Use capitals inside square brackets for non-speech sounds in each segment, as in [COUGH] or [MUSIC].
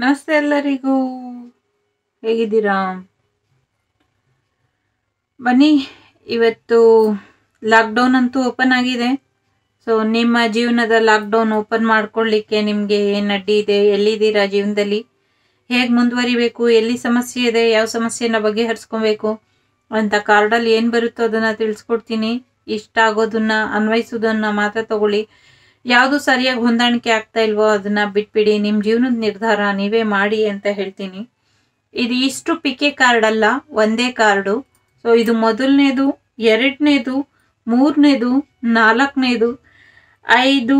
ನಮಸ್ತೆ ಎಲ್ಲರಿಗೂ ಹೇಗಿದ್ದೀರಾ ಬನ್ನಿ ಇವತ್ತು ಲಾಕ್ಡೌನ್ ಅಂತೂ ಓಪನ್ ಆಗಿದೆ ಸೊ ನಿಮ್ಮ ಜೀವನದ ಲಾಕ್ಡೌನ್ ಓಪನ್ ಮಾಡ್ಕೊಳ್ಳಿಕ್ಕೆ ನಿಮಗೆ ಏನು ಅಡ್ಡಿ ಇದೆ ಎಲ್ಲಿದ್ದೀರಾ ಜೀವನದಲ್ಲಿ ಹೇಗೆ ಮುಂದುವರಿಬೇಕು ಎಲ್ಲಿ ಸಮಸ್ಯೆ ಇದೆ ಯಾವ ಸಮಸ್ಯೆನ ಬಗೆಹರಿಸ್ಕೊಬೇಕು ಅಂತ ಕಾರ್ಡಲ್ಲಿ ಏನು ಬರುತ್ತೋ ಅದನ್ನು ತಿಳಿಸ್ಕೊಡ್ತೀನಿ ಇಷ್ಟ ಆಗೋದನ್ನ ಅನ್ವಯಿಸೋದನ್ನ ಮಾತ್ರ ತಗೊಳ್ಳಿ ಯಾವುದು ಸರಿಯಾಗಿ ಹೊಂದಾಣಿಕೆ ಆಗ್ತಾ ಇಲ್ವೋ ಅದನ್ನ ಬಿಟ್ಬಿಡಿ ನಿಮ್ಮ ಜೀವನದ ನಿರ್ಧಾರ ನೀವೇ ಮಾಡಿ ಅಂತ ಹೇಳ್ತೀನಿ ಇದು ಇಷ್ಟು ಪಿಕೆ ಕಾರ್ಡ್ ಅಲ್ಲ ಒಂದೇ ಕಾರ್ಡು ಸೊ ಇದು ಮೊದಲನೇದು ಎರಡನೇದು ಮೂರನೇದು ನಾಲ್ಕನೇದು ಐದು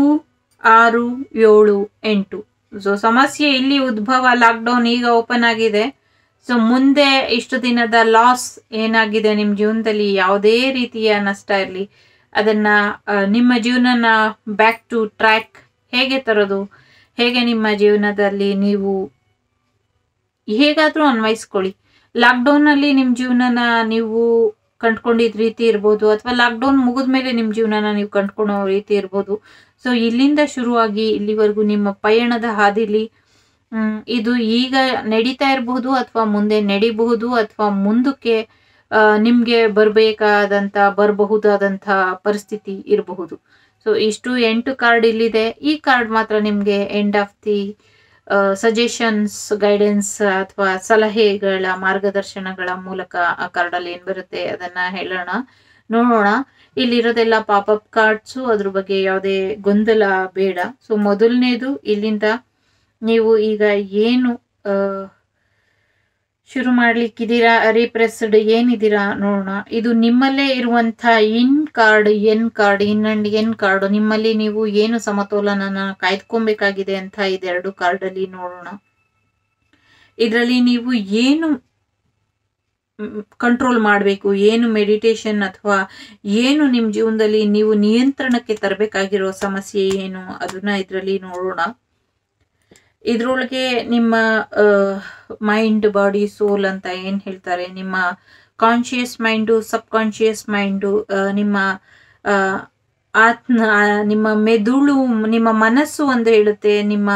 ಆರು ಏಳು ಎಂಟು ಸೊ ಸಮಸ್ಯೆ ಇಲ್ಲಿ ಉದ್ಭವ ಲಾಕ್ಡೌನ್ ಈಗ ಓಪನ್ ಆಗಿದೆ ಸೊ ಮುಂದೆ ಇಷ್ಟು ದಿನದ ಲಾಸ್ ಏನಾಗಿದೆ ನಿಮ್ಮ ಜೀವನದಲ್ಲಿ ಯಾವುದೇ ರೀತಿಯ ನಷ್ಟ ಇರಲಿ ಅದನ್ನ ನಿಮ್ಮ ಜೀವನನ ಬ್ಯಾಕ್ ಟು ಟ್ರ್ಯಾಕ್ ಹೇಗೆ ತರೋದು ಹೇಗೆ ನಿಮ್ಮ ಜೀವನದಲ್ಲಿ ನೀವು ಹೇಗಾದರೂ ಅನ್ವಯಿಸ್ಕೊಳ್ಳಿ ಲಾಕ್ಡೌನಲ್ಲಿ ನಿಮ್ಮ ಜೀವನನ ನೀವು ಕಂಡ್ಕೊಂಡಿದ್ದ ರೀತಿ ಇರ್ಬೋದು ಅಥವಾ ಲಾಕ್ಡೌನ್ ಮುಗಿದ ಮೇಲೆ ನಿಮ್ಮ ಜೀವನನ ನೀವು ಕಂಡ್ಕೊಂಡೋ ರೀತಿ ಇರ್ಬೋದು ಸೊ ಇಲ್ಲಿಂದ ಶುರುವಾಗಿ ಇಲ್ಲಿವರೆಗೂ ನಿಮ್ಮ ಪಯಣದ ಹಾದಿಲಿ ಇದು ಈಗ ನಡೀತಾ ಇರಬಹುದು ಅಥವಾ ಮುಂದೆ ನಡಿಬಹುದು ಅಥವಾ ಮುಂದಕ್ಕೆ ನಿಮಗೆ ಬರಬೇಕಾದಂಥ ಬರಬಹುದಾದಂಥ ಪರಿಸ್ಥಿತಿ ಇರಬಹುದು ಸೊ ಇಷ್ಟು ಎಂಟು ಕಾರ್ಡ್ ಇಲ್ಲಿದೆ ಈ ಕಾರ್ಡ್ ಮಾತ್ರ ನಿಮಗೆ end of the suggestions guidance ಅಥವಾ ಸಲಹೆಗಳ ಮಾರ್ಗದರ್ಶನಗಳ ಮೂಲಕ ಆ ಕಾರ್ಡಲ್ಲಿ ಏನು ಬರುತ್ತೆ ಅದನ್ನು ಹೇಳೋಣ ನೋಡೋಣ ಇಲ್ಲಿರೋದೆಲ್ಲ ಪಾಪಪ್ ಕಾರ್ಡ್ಸು ಅದ್ರ ಬಗ್ಗೆ ಯಾವುದೇ ಗೊಂದಲ ಬೇಡ ಸೊ ಮೊದಲನೇದು ಇಲ್ಲಿಂದ ನೀವು ಈಗ ಏನು ಶುರು ಮಾಡ್ಲಿಕ್ಕಿದ್ದೀರಾ ರೀಪ್ರೆಸ್ಡ್ ಏನಿದ್ದೀರಾ ನೋಡೋಣ ಇದು ನಿಮ್ಮಲ್ಲೇ ಇರುವಂಥ yin card yang card yin and yang card ನಿಮ್ಮಲ್ಲಿ ನೀವು ಏನು ಸಮತೋಲನನ ಕಾಯ್ದುಕೊಬೇಕಾಗಿದೆ ಅಂತ ಇದೆರಡು ಅಲ್ಲಿ ನೋಡೋಣ ಇದರಲ್ಲಿ ನೀವು ಏನು ಕಂಟ್ರೋಲ್ ಮಾಡಬೇಕು ಏನು ಮೆಡಿಟೇಷನ್ ಅಥವಾ ಏನು ನಿಮ್ಮ ಜೀವನದಲ್ಲಿ ನೀವು ನಿಯಂತ್ರಣಕ್ಕೆ ತರಬೇಕಾಗಿರೋ ಸಮಸ್ಯೆ ಏನು ಅದನ್ನ ಇದರಲ್ಲಿ ನೋಡೋಣ ಇದ್ರೊಳಗೆ ನಿಮ್ಮ ಮೈಂಡ್ ಬಾಡಿ ಸೋಲ್ ಅಂತ ಏನು ಹೇಳ್ತಾರೆ ನಿಮ್ಮ conscious mind subconscious mind ನಿಮ್ಮ ಆತ್ಮ ನಿಮ್ಮ ಮೆದುಳು ನಿಮ್ಮ ಮನಸ್ಸು ಒಂದು ಹೇಳುತ್ತೆ ನಿಮ್ಮ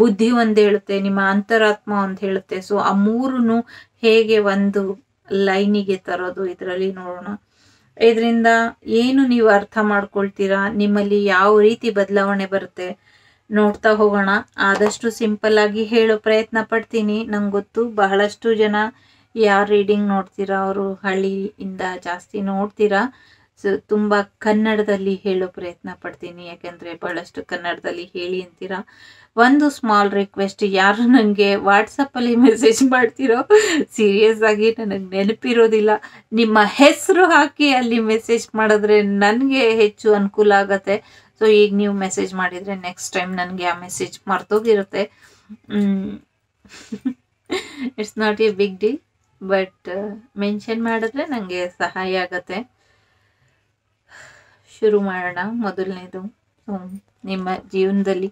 ಬುದ್ಧಿ ಒಂದು ಹೇಳುತ್ತೆ ನಿಮ್ಮ ಅಂತರಾತ್ಮ ಒಂದು ಹೇಳುತ್ತೆ ಸೊ ಆ ಮೂರನ್ನು ಹೇಗೆ ಒಂದು ಲೈನಿಗೆ ತರೋದು ಇದರಲ್ಲಿ ನೋಡೋಣ ಇದರಿಂದ ಏನು ನೀವು ಅರ್ಥ ಮಾಡ್ಕೊಳ್ತೀರಾ ನಿಮ್ಮಲ್ಲಿ ಯಾವ ರೀತಿ ಬದಲಾವಣೆ ಬರುತ್ತೆ ನೋಡ್ತಾ ಹೋಗೋಣ ಆದಷ್ಟು ಸಿಂಪಲ್ ಆಗಿ ಹೇಳೋ ಪ್ರಯತ್ನ ಪಡ್ತೀನಿ ನಂಗೆ ಗೊತ್ತು ಬಹಳಷ್ಟು ಜನ ಯಾರು ರೀಡಿಂಗ್ ನೋಡ್ತೀರಾ ಅವರು ಹಳ್ಳಿಯಿಂದ ಜಾಸ್ತಿ ನೋಡ್ತೀರಾ ಸೊ ತುಂಬ ಕನ್ನಡದಲ್ಲಿ ಹೇಳೋ ಪ್ರಯತ್ನ ಪಡ್ತೀನಿ ಯಾಕೆಂದರೆ ಬಹಳಷ್ಟು ಕನ್ನಡದಲ್ಲಿ ಹೇಳಿ ಅಂತೀರಾ ಒಂದು ಸ್ಮಾಲ್ ರಿಕ್ವೆಸ್ಟ್ ಯಾರು ನನಗೆ ವಾಟ್ಸಪ್ಪಲ್ಲಿ ಮೆಸೇಜ್ ಮಾಡ್ತೀರೋ ಸೀರಿಯಸ್ ಆಗಿ ನನಗೆ ನೆನಪಿರೋದಿಲ್ಲ ನಿಮ್ಮ ಹೆಸರು ಹಾಕಿ ಅಲ್ಲಿ ಮೆಸೇಜ್ ಮಾಡಿದ್ರೆ ನನಗೆ ಹೆಚ್ಚು ಅನುಕೂಲ ಆಗುತ್ತೆ ಸೊ ಈಗ ನೀವು ಮೆಸೇಜ್ ಮಾಡಿದರೆ ನೆಕ್ಸ್ಟ್ ಟೈಮ್ ನನಗೆ ಆ ಮೆಸೇಜ್ ಮರ್ತೋಗಿರುತ್ತೆ it's not a big deal but mention ಮಾಡಿದ್ರೆ ನನಗೆ ಸಹಾಯ ಆಗತ್ತೆ ಶುರು ಮಾಡೋಣ ಮೊದಲನೇದು ನಿಮ್ಮ ಜೀವನದಲ್ಲಿ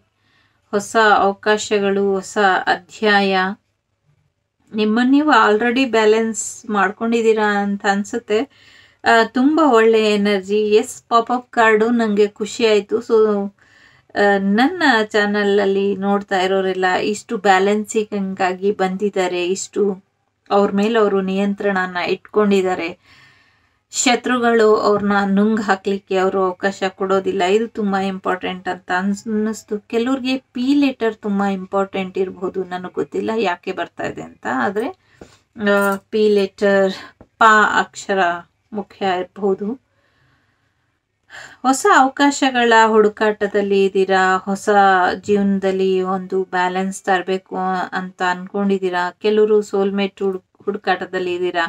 ಹೊಸ ಅವಕಾಶಗಳು ಹೊಸ ಅಧ್ಯಾಯ ನಿಮ್ಮನ್ನು ನೀವು ಆಲ್ರೆಡಿ ಬ್ಯಾಲೆನ್ಸ್ ಮಾಡ್ಕೊಂಡಿದ್ದೀರಾ ಅಂತ ಅನಿಸುತ್ತೆ ತುಂಬ ಒಳ್ಳೆಯ ಎನರ್ಜಿ ಎಸ್ ಪಾಪಪ್ ಕಾರ್ಡು ನನಗೆ ಖುಷಿ ಆಯಿತು ಸೊ ನನ್ನ ಚಾನಲಲ್ಲಿ ನೋಡ್ತಾ ಇರೋರೆಲ್ಲ ಇಷ್ಟು ಬ್ಯಾಲೆನ್ಸಿಂಗಾಗಿ ಬಂದಿದ್ದಾರೆ ಇಷ್ಟು ಅವ್ರ ಮೇಲೆ ಅವರು ನಿಯಂತ್ರಣನ ಇಟ್ಕೊಂಡಿದ್ದಾರೆ ಶತ್ರುಗಳು ಅವ್ರನ್ನ ನುಂಗ್ ಹಾಕಲಿಕ್ಕೆ ಅವರು ಅವಕಾಶ ಕೊಡೋದಿಲ್ಲ ಇದು ತುಂಬ ಇಂಪಾರ್ಟೆಂಟ್ ಅಂತ ಅನ್ಸನ್ನಿಸ್ತು ಅನ್ನಿಸ್ತು ಕೆಲವ್ರಿಗೆ ಪಿ ಲೆಟರ್ ತುಂಬ ಇಂಪಾರ್ಟೆಂಟ್ ಇರಬಹುದು ನನಗೆ ಗೊತ್ತಿಲ್ಲ ಯಾಕೆ ಬರ್ತಾ ಇದೆ ಅಂತ ಆದರೆ ಪಿ ಲೆಟರ್ ಪಾ ಅಕ್ಷರ ಮುಖ್ಯ ಇರಬಹುದು ಹೊಸ ಅವಕಾಶಗಳ ಹುಡುಕಾಟದಲ್ಲಿ ಇದ್ದೀರಾ ಹೊಸ ಜೀವನದಲ್ಲಿ ಒಂದು ಬ್ಯಾಲೆನ್ಸ್ ತರಬೇಕು ಅಂತ ಅಂದ್ಕೊಂಡಿದ್ದೀರಾ ಕೆಲವರು ಸೋಲ್ಮೇಟ್ ಹುಡು ಹುಡುಕಾಟದಲ್ಲಿ ಇದ್ದೀರಾ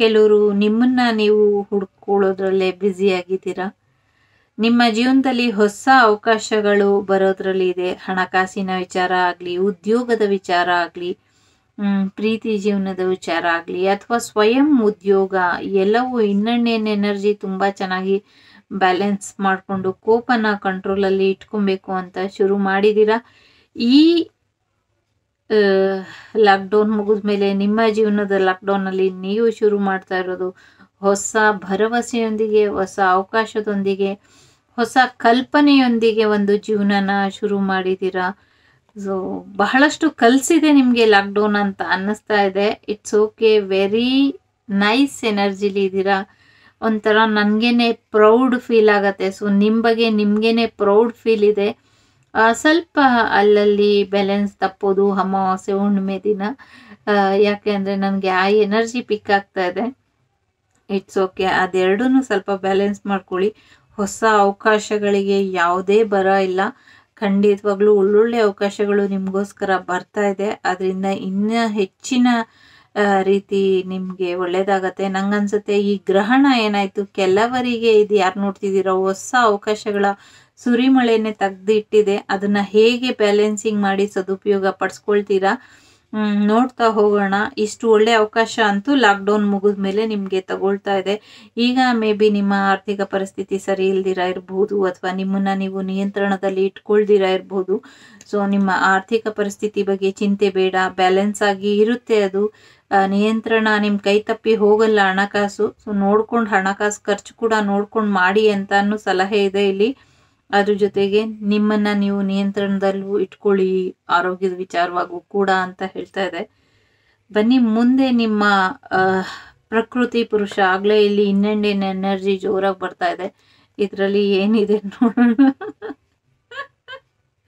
ಕೆಲವರು ನಿಮ್ಮನ್ನ ನೀವು ಹುಡ್ಕೊಳ್ಳೋದ್ರಲ್ಲೇ ಬ್ಯುಸಿಯಾಗಿದ್ದೀರಾ ನಿಮ್ಮ ಜೀವನದಲ್ಲಿ ಹೊಸ ಅವಕಾಶಗಳು ಬರೋದ್ರಲ್ಲಿ ಇದೆ ಹಣಕಾಸಿನ ವಿಚಾರ ಆಗಲಿ ಉದ್ಯೋಗದ ವಿಚಾರ ಆಗಲಿ ಪ್ರೀತಿ ಜೀವನದ ವಿಚಾರ ಆಗಲಿ ಅಥವಾ ಸ್ವಯಂ ಉದ್ಯೋಗ ಎಲ್ಲವೂ ಇನ್ನಣ್ಣೇನು ಎನರ್ಜಿ ತುಂಬ ಚೆನ್ನಾಗಿ ಬ್ಯಾಲೆನ್ಸ್ ಮಾಡಿಕೊಂಡು ಕೋಪನ ಕಂಟ್ರೋಲಲ್ಲಿ ಇಟ್ಕೊಬೇಕು ಅಂತ ಶುರು ಮಾಡಿದ್ದೀರಾ ಈ ಲಾಕ್ಡೌನ್ ಮುಗಿದ ಮೇಲೆ ನಿಮ್ಮ ಜೀವನದ ಲಾಕ್ಡೌನಲ್ಲಿ ನೀವು ಶುರು ಮಾಡ್ತಾ ಇರೋದು ಹೊಸ ಭರವಸೆಯೊಂದಿಗೆ ಹೊಸ ಅವಕಾಶದೊಂದಿಗೆ ಹೊಸ ಕಲ್ಪನೆಯೊಂದಿಗೆ ಒಂದು ಜೀವನನ ಶುರು ಮಾಡಿದ್ದೀರಾ ಸೊ ಬಹಳಷ್ಟು ಕಲಿಸಿದೆ ನಿಮಗೆ ಲಾಕ್ಡೌನ್ ಅಂತ ಅನ್ನಿಸ್ತಾ ಇದೆ ಇಟ್ಸ್ ಓಕೆ ವೆರಿ ನೈಸ್ ಎನರ್ಜಿಲಿ ಇದ್ದೀರಾ ಒಂಥರ ನನಗೇನೆ ಪ್ರೌಡ್ ಫೀಲ್ ಆಗುತ್ತೆ ಸೊ ನಿಮ್ಮ ಬಗ್ಗೆ ನಿಮಗೇನೆ ಪ್ರೌಡ್ ಫೀಲ್ ಇದೆ ಸ್ವಲ್ಪ ಅಲ್ಲಲ್ಲಿ ಬ್ಯಾಲೆನ್ಸ್ ತಪ್ಪೋದು ಅಮಾವಾಸ್ಯೆ ಹುಣ್ಣಿಮೆ ದಿನ ಯಾಕೆ ಅಂದರೆ ನನಗೆ ಆ ಎನರ್ಜಿ ಪಿಕ್ ಆಗ್ತಾ ಇದೆ ಇಟ್ಸ್ ಓಕೆ ಅದೆರಡೂ ಸ್ವಲ್ಪ ಬ್ಯಾಲೆನ್ಸ್ ಮಾಡ್ಕೊಳ್ಳಿ ಹೊಸ ಅವಕಾಶಗಳಿಗೆ ಯಾವುದೇ ಬರ ಇಲ್ಲ ಖಂಡಿತವಾಗ್ಲೂ ಒಳ್ಳೊಳ್ಳೆ ಅವಕಾಶಗಳು ನಿಮಗೋಸ್ಕರ ಬರ್ತಾ ಇದೆ ಅದರಿಂದ ಇನ್ನು ಹೆಚ್ಚಿನ ರೀತಿ ನಿಮಗೆ ಒಳ್ಳೇದಾಗತ್ತೆ ನಂಗನ್ಸುತ್ತೆ ಈ ಗ್ರಹಣ ಏನಾಯಿತು ಕೆಲವರಿಗೆ ಇದು ಯಾರು ನೋಡ್ತಿದ್ದೀರೋ ಹೊಸ ಅವಕಾಶಗಳ ಸುರಿಮಳೆನೆ ತೆಗೆದಿಟ್ಟಿದೆ ಅದನ್ನು ಹೇಗೆ ಬ್ಯಾಲೆನ್ಸಿಂಗ್ ಮಾಡಿ ಸದುಪಯೋಗ ಪಡಿಸ್ಕೊಳ್ತೀರಾ ನೋಡ್ತಾ ಹೋಗೋಣ ಇಷ್ಟು ಒಳ್ಳೆ ಅವಕಾಶ ಅಂತೂ ಲಾಕ್ಡೌನ್ ಮುಗಿದ ಮೇಲೆ ನಿಮಗೆ ತಗೊಳ್ತಾ ಇದೆ ಈಗ ಮೇ ಬಿ ನಿಮ್ಮ ಆರ್ಥಿಕ ಪರಿಸ್ಥಿತಿ ಸರಿ ಇಲ್ದಿರ ಇರಬಹುದು ಅಥವಾ ನಿಮ್ಮನ್ನು ನೀವು ನಿಯಂತ್ರಣದಲ್ಲಿ ಇಟ್ಕೊಳ್ದಿರ ಇರಬಹುದು ಸೊ ನಿಮ್ಮ ಆರ್ಥಿಕ ಪರಿಸ್ಥಿತಿ ಬಗ್ಗೆ ಚಿಂತೆ ಬೇಡ ಬ್ಯಾಲೆನ್ಸ್ ಆಗಿ ಇರುತ್ತೆ ಅದು ನಿಯಂತ್ರಣ ನಿಮ್ಮ ಕೈ ತಪ್ಪಿ ಹೋಗಲ್ಲ ಹಣಕಾಸು ಸೊ ನೋಡ್ಕೊಂಡು ಹಣಕಾಸು ಖರ್ಚು ಕೂಡ ನೋಡ್ಕೊಂಡು ಮಾಡಿ ಅಂತ ಸಲಹೆ ಇದೆ ಇಲ್ಲಿ ಅದ್ರ ಜೊತೆಗೆ ನಿಮ್ಮನ್ನ ನೀವು ನಿಯಂತ್ರಣದಲ್ಲೂ ಇಟ್ಕೊಳ್ಳಿ ಆರೋಗ್ಯದ ವಿಚಾರವಾಗೂ ಕೂಡ ಅಂತ ಹೇಳ್ತಾ ಇದೆ ಬನ್ನಿ ಮುಂದೆ ನಿಮ್ಮ ಪ್ರಕೃತಿ ಪುರುಷ ಆಗ್ಲೇ ಇಲ್ಲಿ ಇನ್ನೆಂಡಿನ ಎನರ್ಜಿ ಜೋರಾಗಿ ಬರ್ತಾ ಇದೆ ಇದರಲ್ಲಿ ಏನಿದೆ ನೋಡೋಣ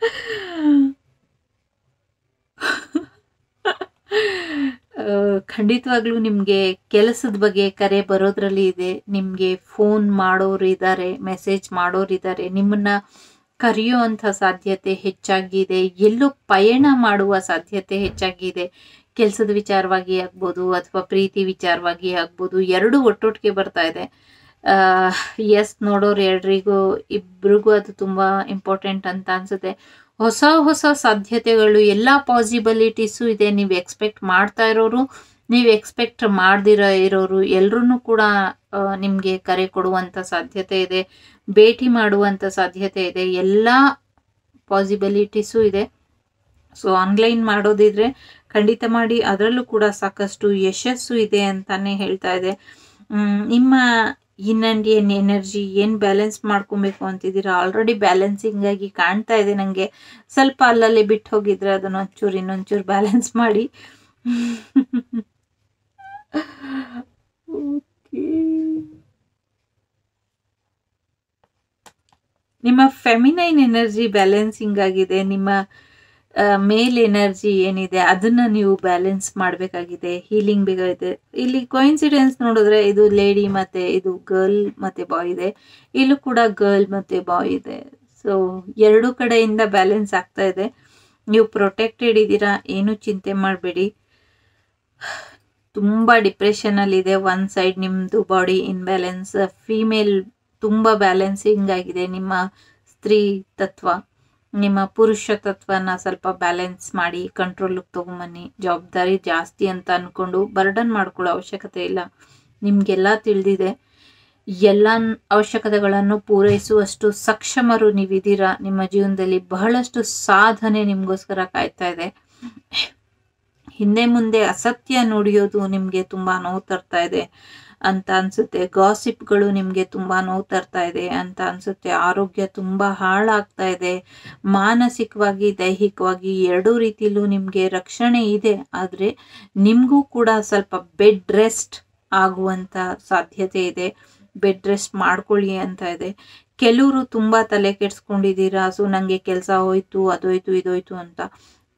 [LAUGHS] ಖಂಡಿತವಾಗ್ಲೂ ನಿಮಗೆ ಕೆಲಸದ ಬಗ್ಗೆ ಕರೆ ಬರೋದ್ರಲ್ಲಿ ಇದೆ ನಿಮಗೆ ಫೋನ್ ಮಾಡೋರು ಇದ್ದಾರೆ ಮೆಸೇಜ್ ಮಾಡೋರು ಇದ್ದಾರೆ ನಿಮ್ಮನ್ನ ಕರೆಯುವಂಥ ಸಾಧ್ಯತೆ ಹೆಚ್ಚಾಗಿದೆ ಎಲ್ಲೂ ಪಯಣ ಮಾಡುವ ಸಾಧ್ಯತೆ ಹೆಚ್ಚಾಗಿದೆ ಕೆಲಸದ ವಿಚಾರವಾಗಿ ಆಗ್ಬೋದು ಅಥವಾ ಪ್ರೀತಿ ವಿಚಾರವಾಗಿ ಆಗ್ಬೋದು ಎರಡೂ ಒಟ್ಟೊಟ್ಟಿಗೆ ಬರ್ತಾ ಇದೆ ಎಸ್ ನೋಡೋರು ಎರಡರಿಗೂ ಇಬ್ಬರಿಗೂ ಅದು ತುಂಬ ಇಂಪಾರ್ಟೆಂಟ್ ಅಂತ ಅನ್ಸುತ್ತೆ ಹೊಸ ಹೊಸ ಸಾಧ್ಯತೆಗಳು ಎಲ್ಲ ಪಾಸಿಬಿಲಿಟೀಸು ಇದೆ ನೀವು ಎಕ್ಸ್ಪೆಕ್ಟ್ ಮಾಡ್ತಾ ಇರೋರು ನೀವು ಎಕ್ಸ್ಪೆಕ್ಟ್ ಮಾಡ್ದಿರ ಇರೋರು ಎಲ್ಲರೂ ಕೂಡ ನಿಮಗೆ ಕರೆ ಕೊಡುವಂಥ ಸಾಧ್ಯತೆ ಇದೆ ಭೇಟಿ ಮಾಡುವಂಥ ಸಾಧ್ಯತೆ ಇದೆ ಎಲ್ಲ ಪಾಸಿಬಿಲಿಟೀಸು ಇದೆ ಸೊ ಆನ್ಲೈನ್ ಮಾಡೋದಿದ್ರೆ ಖಂಡಿತ ಮಾಡಿ ಅದರಲ್ಲೂ ಕೂಡ ಸಾಕಷ್ಟು ಯಶಸ್ಸು ಇದೆ ಅಂತಾನೆ ಹೇಳ್ತಾ ಇದೆ ನಿಮ್ಮ ಇನ್ ಏನು ಎನರ್ಜಿ ಏನು ಬ್ಯಾಲೆನ್ಸ್ ಮಾಡ್ಕೊಬೇಕು ಅಂತಿದ್ದೀರಾ ಆಲ್ರೆಡಿ ಬ್ಯಾಲೆನ್ಸಿಂಗ್ ಆಗಿ ಕಾಣ್ತಾ ಇದೆ ನನಗೆ ಸ್ವಲ್ಪ ಅಲ್ಲಲ್ಲಿ ಬಿಟ್ಟು ಹೋಗಿದ್ರೆ ಒಂಚೂರು ಇನ್ನೊಂಚೂರು ಬ್ಯಾಲೆನ್ಸ್ ಮಾಡಿ ನಿಮ್ಮ ಫೆಮಿನೈನ್ ಎನರ್ಜಿ ಬ್ಯಾಲೆನ್ಸಿಂಗ್ ಆಗಿದೆ ನಿಮ್ಮ ಮೇಲ್ ಎನರ್ಜಿ ಏನಿದೆ ಅದನ್ನ ನೀವು ಬ್ಯಾಲೆನ್ಸ್ ಮಾಡಬೇಕಾಗಿದೆ ಹೀಲಿಂಗ್ ಬೇಕಾಗಿದೆ ಇಲ್ಲಿ ಕೋಯಿನ್ಸಿಡೆನ್ಸ್ ನೋಡಿದ್ರೆ ಇದು ಲೇಡಿ ಮತ್ತೆ ಇದು ಗರ್ಲ್ ಮತ್ತೆ ಬಾಯ್ ಇದೆ ಇಲ್ಲೂ ಕೂಡ ಗರ್ಲ್ ಮತ್ತೆ ಬಾಯ್ ಇದೆ ಸೊ ಎರಡು ಕಡೆಯಿಂದ ಬ್ಯಾಲೆನ್ಸ್ ಆಗ್ತಾ ಇದೆ ನೀವು ಪ್ರೊಟೆಕ್ಟೆಡ್ ಇದ್ದೀರಾ ಏನು ಚಿಂತೆ ಮಾಡಬೇಡಿ ತುಂಬ ಡಿಪ್ರೆಷನಲ್ಲಿದೆ ಒನ್ ಸೈಡ್ ನಿಮ್ಮದು ಬಾಡಿ ಇನ್ಬ್ಯಾಲೆನ್ಸ್ ಫೀಮೇಲ್ ತುಂಬ ಬ್ಯಾಲೆನ್ಸಿಂಗ್ ಆಗಿದೆ ನಿಮ್ಮ ಸ್ತ್ರೀ ತತ್ವ ನಿಮ್ಮ ಪುರುಷ ತತ್ವನ ಸ್ವಲ್ಪ ಬ್ಯಾಲೆನ್ಸ್ ಮಾಡಿ ಕಂಟ್ರೋಲ್ಗೆ ತಗೊಂಬನ್ನಿ ಜವಾಬ್ದಾರಿ ಜಾಸ್ತಿ ಅಂತ ಅಂದ್ಕೊಂಡು ಬರ್ಡನ್ ಮಾಡ್ಕೊಳ್ಳೋ ಅವಶ್ಯಕತೆ ಇಲ್ಲ ನಿಮಗೆಲ್ಲ ತಿಳಿದಿದೆ ಎಲ್ಲ ಅವಶ್ಯಕತೆಗಳನ್ನು ಪೂರೈಸುವಷ್ಟು ಸಕ್ಷಮರು ನೀವಿದ್ದೀರಾ ನಿಮ್ಮ ಜೀವನದಲ್ಲಿ ಬಹಳಷ್ಟು ಸಾಧನೆ ನಿಮಗೋಸ್ಕರ ಕಾಯ್ತಾ ಇದೆ ಹಿಂದೆ ಮುಂದೆ ಅಸತ್ಯ ನುಡಿಯೋದು ನಿಮಗೆ ತುಂಬ ನೋವು ತರ್ತಾ ಇದೆ ಅಂತ ಅನ್ಸುತ್ತೆ ಗಾಸಿಪ್ಗಳು ನಿಮಗೆ ತುಂಬ ನೋವು ತರ್ತಾ ಇದೆ ಅಂತ ಅನ್ಸುತ್ತೆ ಆರೋಗ್ಯ ತುಂಬ ಹಾಳಾಗ್ತಾ ಇದೆ ಮಾನಸಿಕವಾಗಿ ದೈಹಿಕವಾಗಿ ಎರಡೂ ರೀತಿಲೂ ನಿಮಗೆ ರಕ್ಷಣೆ ಇದೆ ಆದರೆ ನಿಮಗೂ ಕೂಡ ಸ್ವಲ್ಪ ಬೆಡ್ ರೆಸ್ಟ್ ಆಗುವಂಥ ಸಾಧ್ಯತೆ ಇದೆ ಬೆಡ್ ರೆಸ್ಟ್ ಮಾಡ್ಕೊಳ್ಳಿ ಅಂತ ಇದೆ ಕೆಲವರು ತುಂಬ ತಲೆ ಕೆಡ್ಸ್ಕೊಂಡಿದ್ದೀರಾ ಸೊ ನನಗೆ ಕೆಲಸ ಹೋಯ್ತು ಅದೋಯ್ತು ಇದೋಯ್ತು ಅಂತ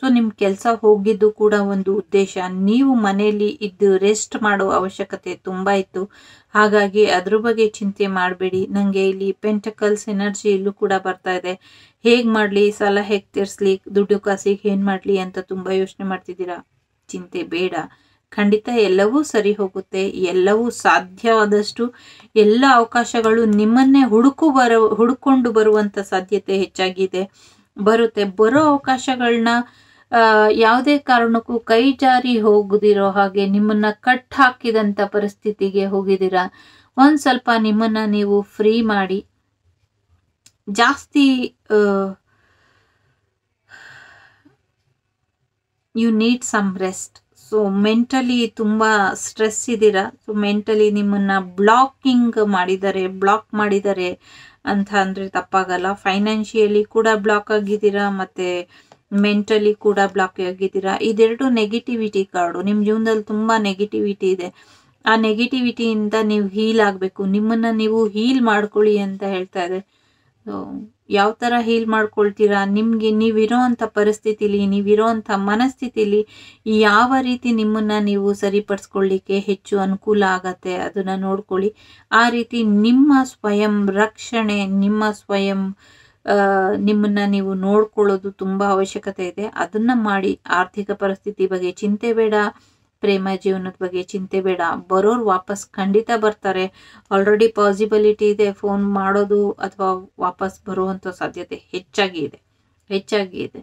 ಸೊ ನಿಮ್ಮ ಕೆಲಸ ಹೋಗಿದ್ದು ಕೂಡ ಒಂದು ಉದ್ದೇಶ ನೀವು ಮನೆಯಲ್ಲಿ ಇದ್ದು ರೆಸ್ಟ್ ಮಾಡೋ ಅವಶ್ಯಕತೆ ತುಂಬ ಇತ್ತು ಹಾಗಾಗಿ ಅದ್ರ ಬಗ್ಗೆ ಚಿಂತೆ ಮಾಡಬೇಡಿ ನನಗೆ ಇಲ್ಲಿ ಪೆಂಟಕಲ್ಸ್ ಎನರ್ಜಿ ಇಲ್ಲೂ ಕೂಡ ಬರ್ತಾ ಇದೆ ಹೇಗ್ ಮಾಡ್ಲಿ ಸಾಲ ಹೇಗೆ ತೀರಿಸ್ಲಿ ದುಡ್ಡು ಕಾಸಿಗೆ ಏನ್ ಮಾಡ್ಲಿ ಅಂತ ತುಂಬಾ ಯೋಚನೆ ಮಾಡ್ತಿದ್ದೀರಾ ಚಿಂತೆ ಬೇಡ ಖಂಡಿತ ಎಲ್ಲವೂ ಸರಿ ಹೋಗುತ್ತೆ ಎಲ್ಲವೂ ಸಾಧ್ಯವಾದಷ್ಟು ಎಲ್ಲ ಅವಕಾಶಗಳು ನಿಮ್ಮನ್ನೇ ಹುಡುಕು ಬರೋ ಹುಡುಕೊಂಡು ಬರುವಂಥ ಸಾಧ್ಯತೆ ಹೆಚ್ಚಾಗಿದೆ ಬರುತ್ತೆ ಬರೋ ಅವಕಾಶಗಳನ್ನ ಯಾವುದೇ ಕಾರಣಕ್ಕೂ ಕೈ ಜಾರಿ ಹೋಗುದಿರೋ ಹಾಗೆ ನಿಮ್ಮನ್ನ ಕಟ್ ಹಾಕಿದಂತ ಪರಿಸ್ಥಿತಿಗೆ ಹೋಗಿದ್ದೀರಾ ಒಂದ್ ಸ್ವಲ್ಪ ನಿಮ್ಮನ್ನ ನೀವು ಫ್ರೀ ಮಾಡಿ ಜಾಸ್ತಿ you need some rest so mentally ತುಂಬ ಸ್ಟ್ರೆಸ್ ಇದ್ದೀರಾ ಸೊ ಮೆಂಟಲಿ ನಿಮ್ಮನ್ನ ಬ್ಲಾಕಿಂಗ್ ಮಾಡಿದ್ದಾರೆ ಬ್ಲಾಕ್ ಮಾಡಿದ್ದಾರೆ ಅಂತ ಅಂದ್ರೆ ತಪ್ಪಾಗಲ್ಲ ಫೈನಾನ್ಷಿಯಲಿ ಕೂಡ ಬ್ಲಾಕ್ ಆಗಿದ್ದೀರಾ ಮತ್ತೆ ಮೆಂಟಲಿ ಕೂಡ ಬ್ಲಾಕ್ ಆಗಿದ್ದೀರಾ ಇದೆರಡು ನೆಗೆಟಿವಿಟಿ ಕಾರ್ಡು ನಿಮ್ಮ ಜೀವನದಲ್ಲಿ ತುಂಬ ನೆಗೆಟಿವಿಟಿ ಇದೆ ಆ ನೆಗೆಟಿವಿಟಿಯಿಂದ ನೀವು ಹೀಲ್ ಆಗಬೇಕು ನಿಮ್ಮನ್ನು ನೀವು ಹೀಲ್ ಮಾಡ್ಕೊಳ್ಳಿ ಅಂತ ಹೇಳ್ತಾ ಇದೆ ಯಾವ ಥರ ಹೀಲ್ ಮಾಡ್ಕೊಳ್ತೀರಾ ನಿಮಗೆ ನೀವಿರೋ ಅಂಥ ಪರಿಸ್ಥಿತಿಲಿ ನೀವಿರೋ ಅಂಥ ಮನಸ್ಥಿತಿಲಿ ಯಾವ ರೀತಿ ನಿಮ್ಮನ್ನು ನೀವು ಸರಿಪಡಿಸ್ಕೊಳ್ಳಿಕ್ಕೆ ಹೆಚ್ಚು ಅನುಕೂಲ ಆಗತ್ತೆ ಅದನ್ನು ನೋಡ್ಕೊಳ್ಳಿ ಆ ರೀತಿ ನಿಮ್ಮ ಸ್ವಯಂ ರಕ್ಷಣೆ ನಿಮ್ಮ ಸ್ವಯಂ ನಿಮ್ಮನ್ನು ನೀವು ನೋಡ್ಕೊಳ್ಳೋದು ತುಂಬ ಅವಶ್ಯಕತೆ ಇದೆ ಅದನ್ನು ಮಾಡಿ ಆರ್ಥಿಕ ಪರಿಸ್ಥಿತಿ ಬಗ್ಗೆ ಚಿಂತೆ ಬೇಡ ಪ್ರೇಮ ಜೀವನದ ಬಗ್ಗೆ ಚಿಂತೆ ಬೇಡ ಬರೋರು ವಾಪಸ್ ಖಂಡಿತ ಬರ್ತಾರೆ ಆಲ್ರೆಡಿ ಪಾಸಿಬಿಲಿಟಿ ಇದೆ ಫೋನ್ ಮಾಡೋದು ಅಥವಾ ವಾಪಸ್ ಬರುವಂಥ ಸಾಧ್ಯತೆ ಹೆಚ್ಚಾಗಿ ಇದೆ ಹೆಚ್ಚಾಗಿ ಇದೆ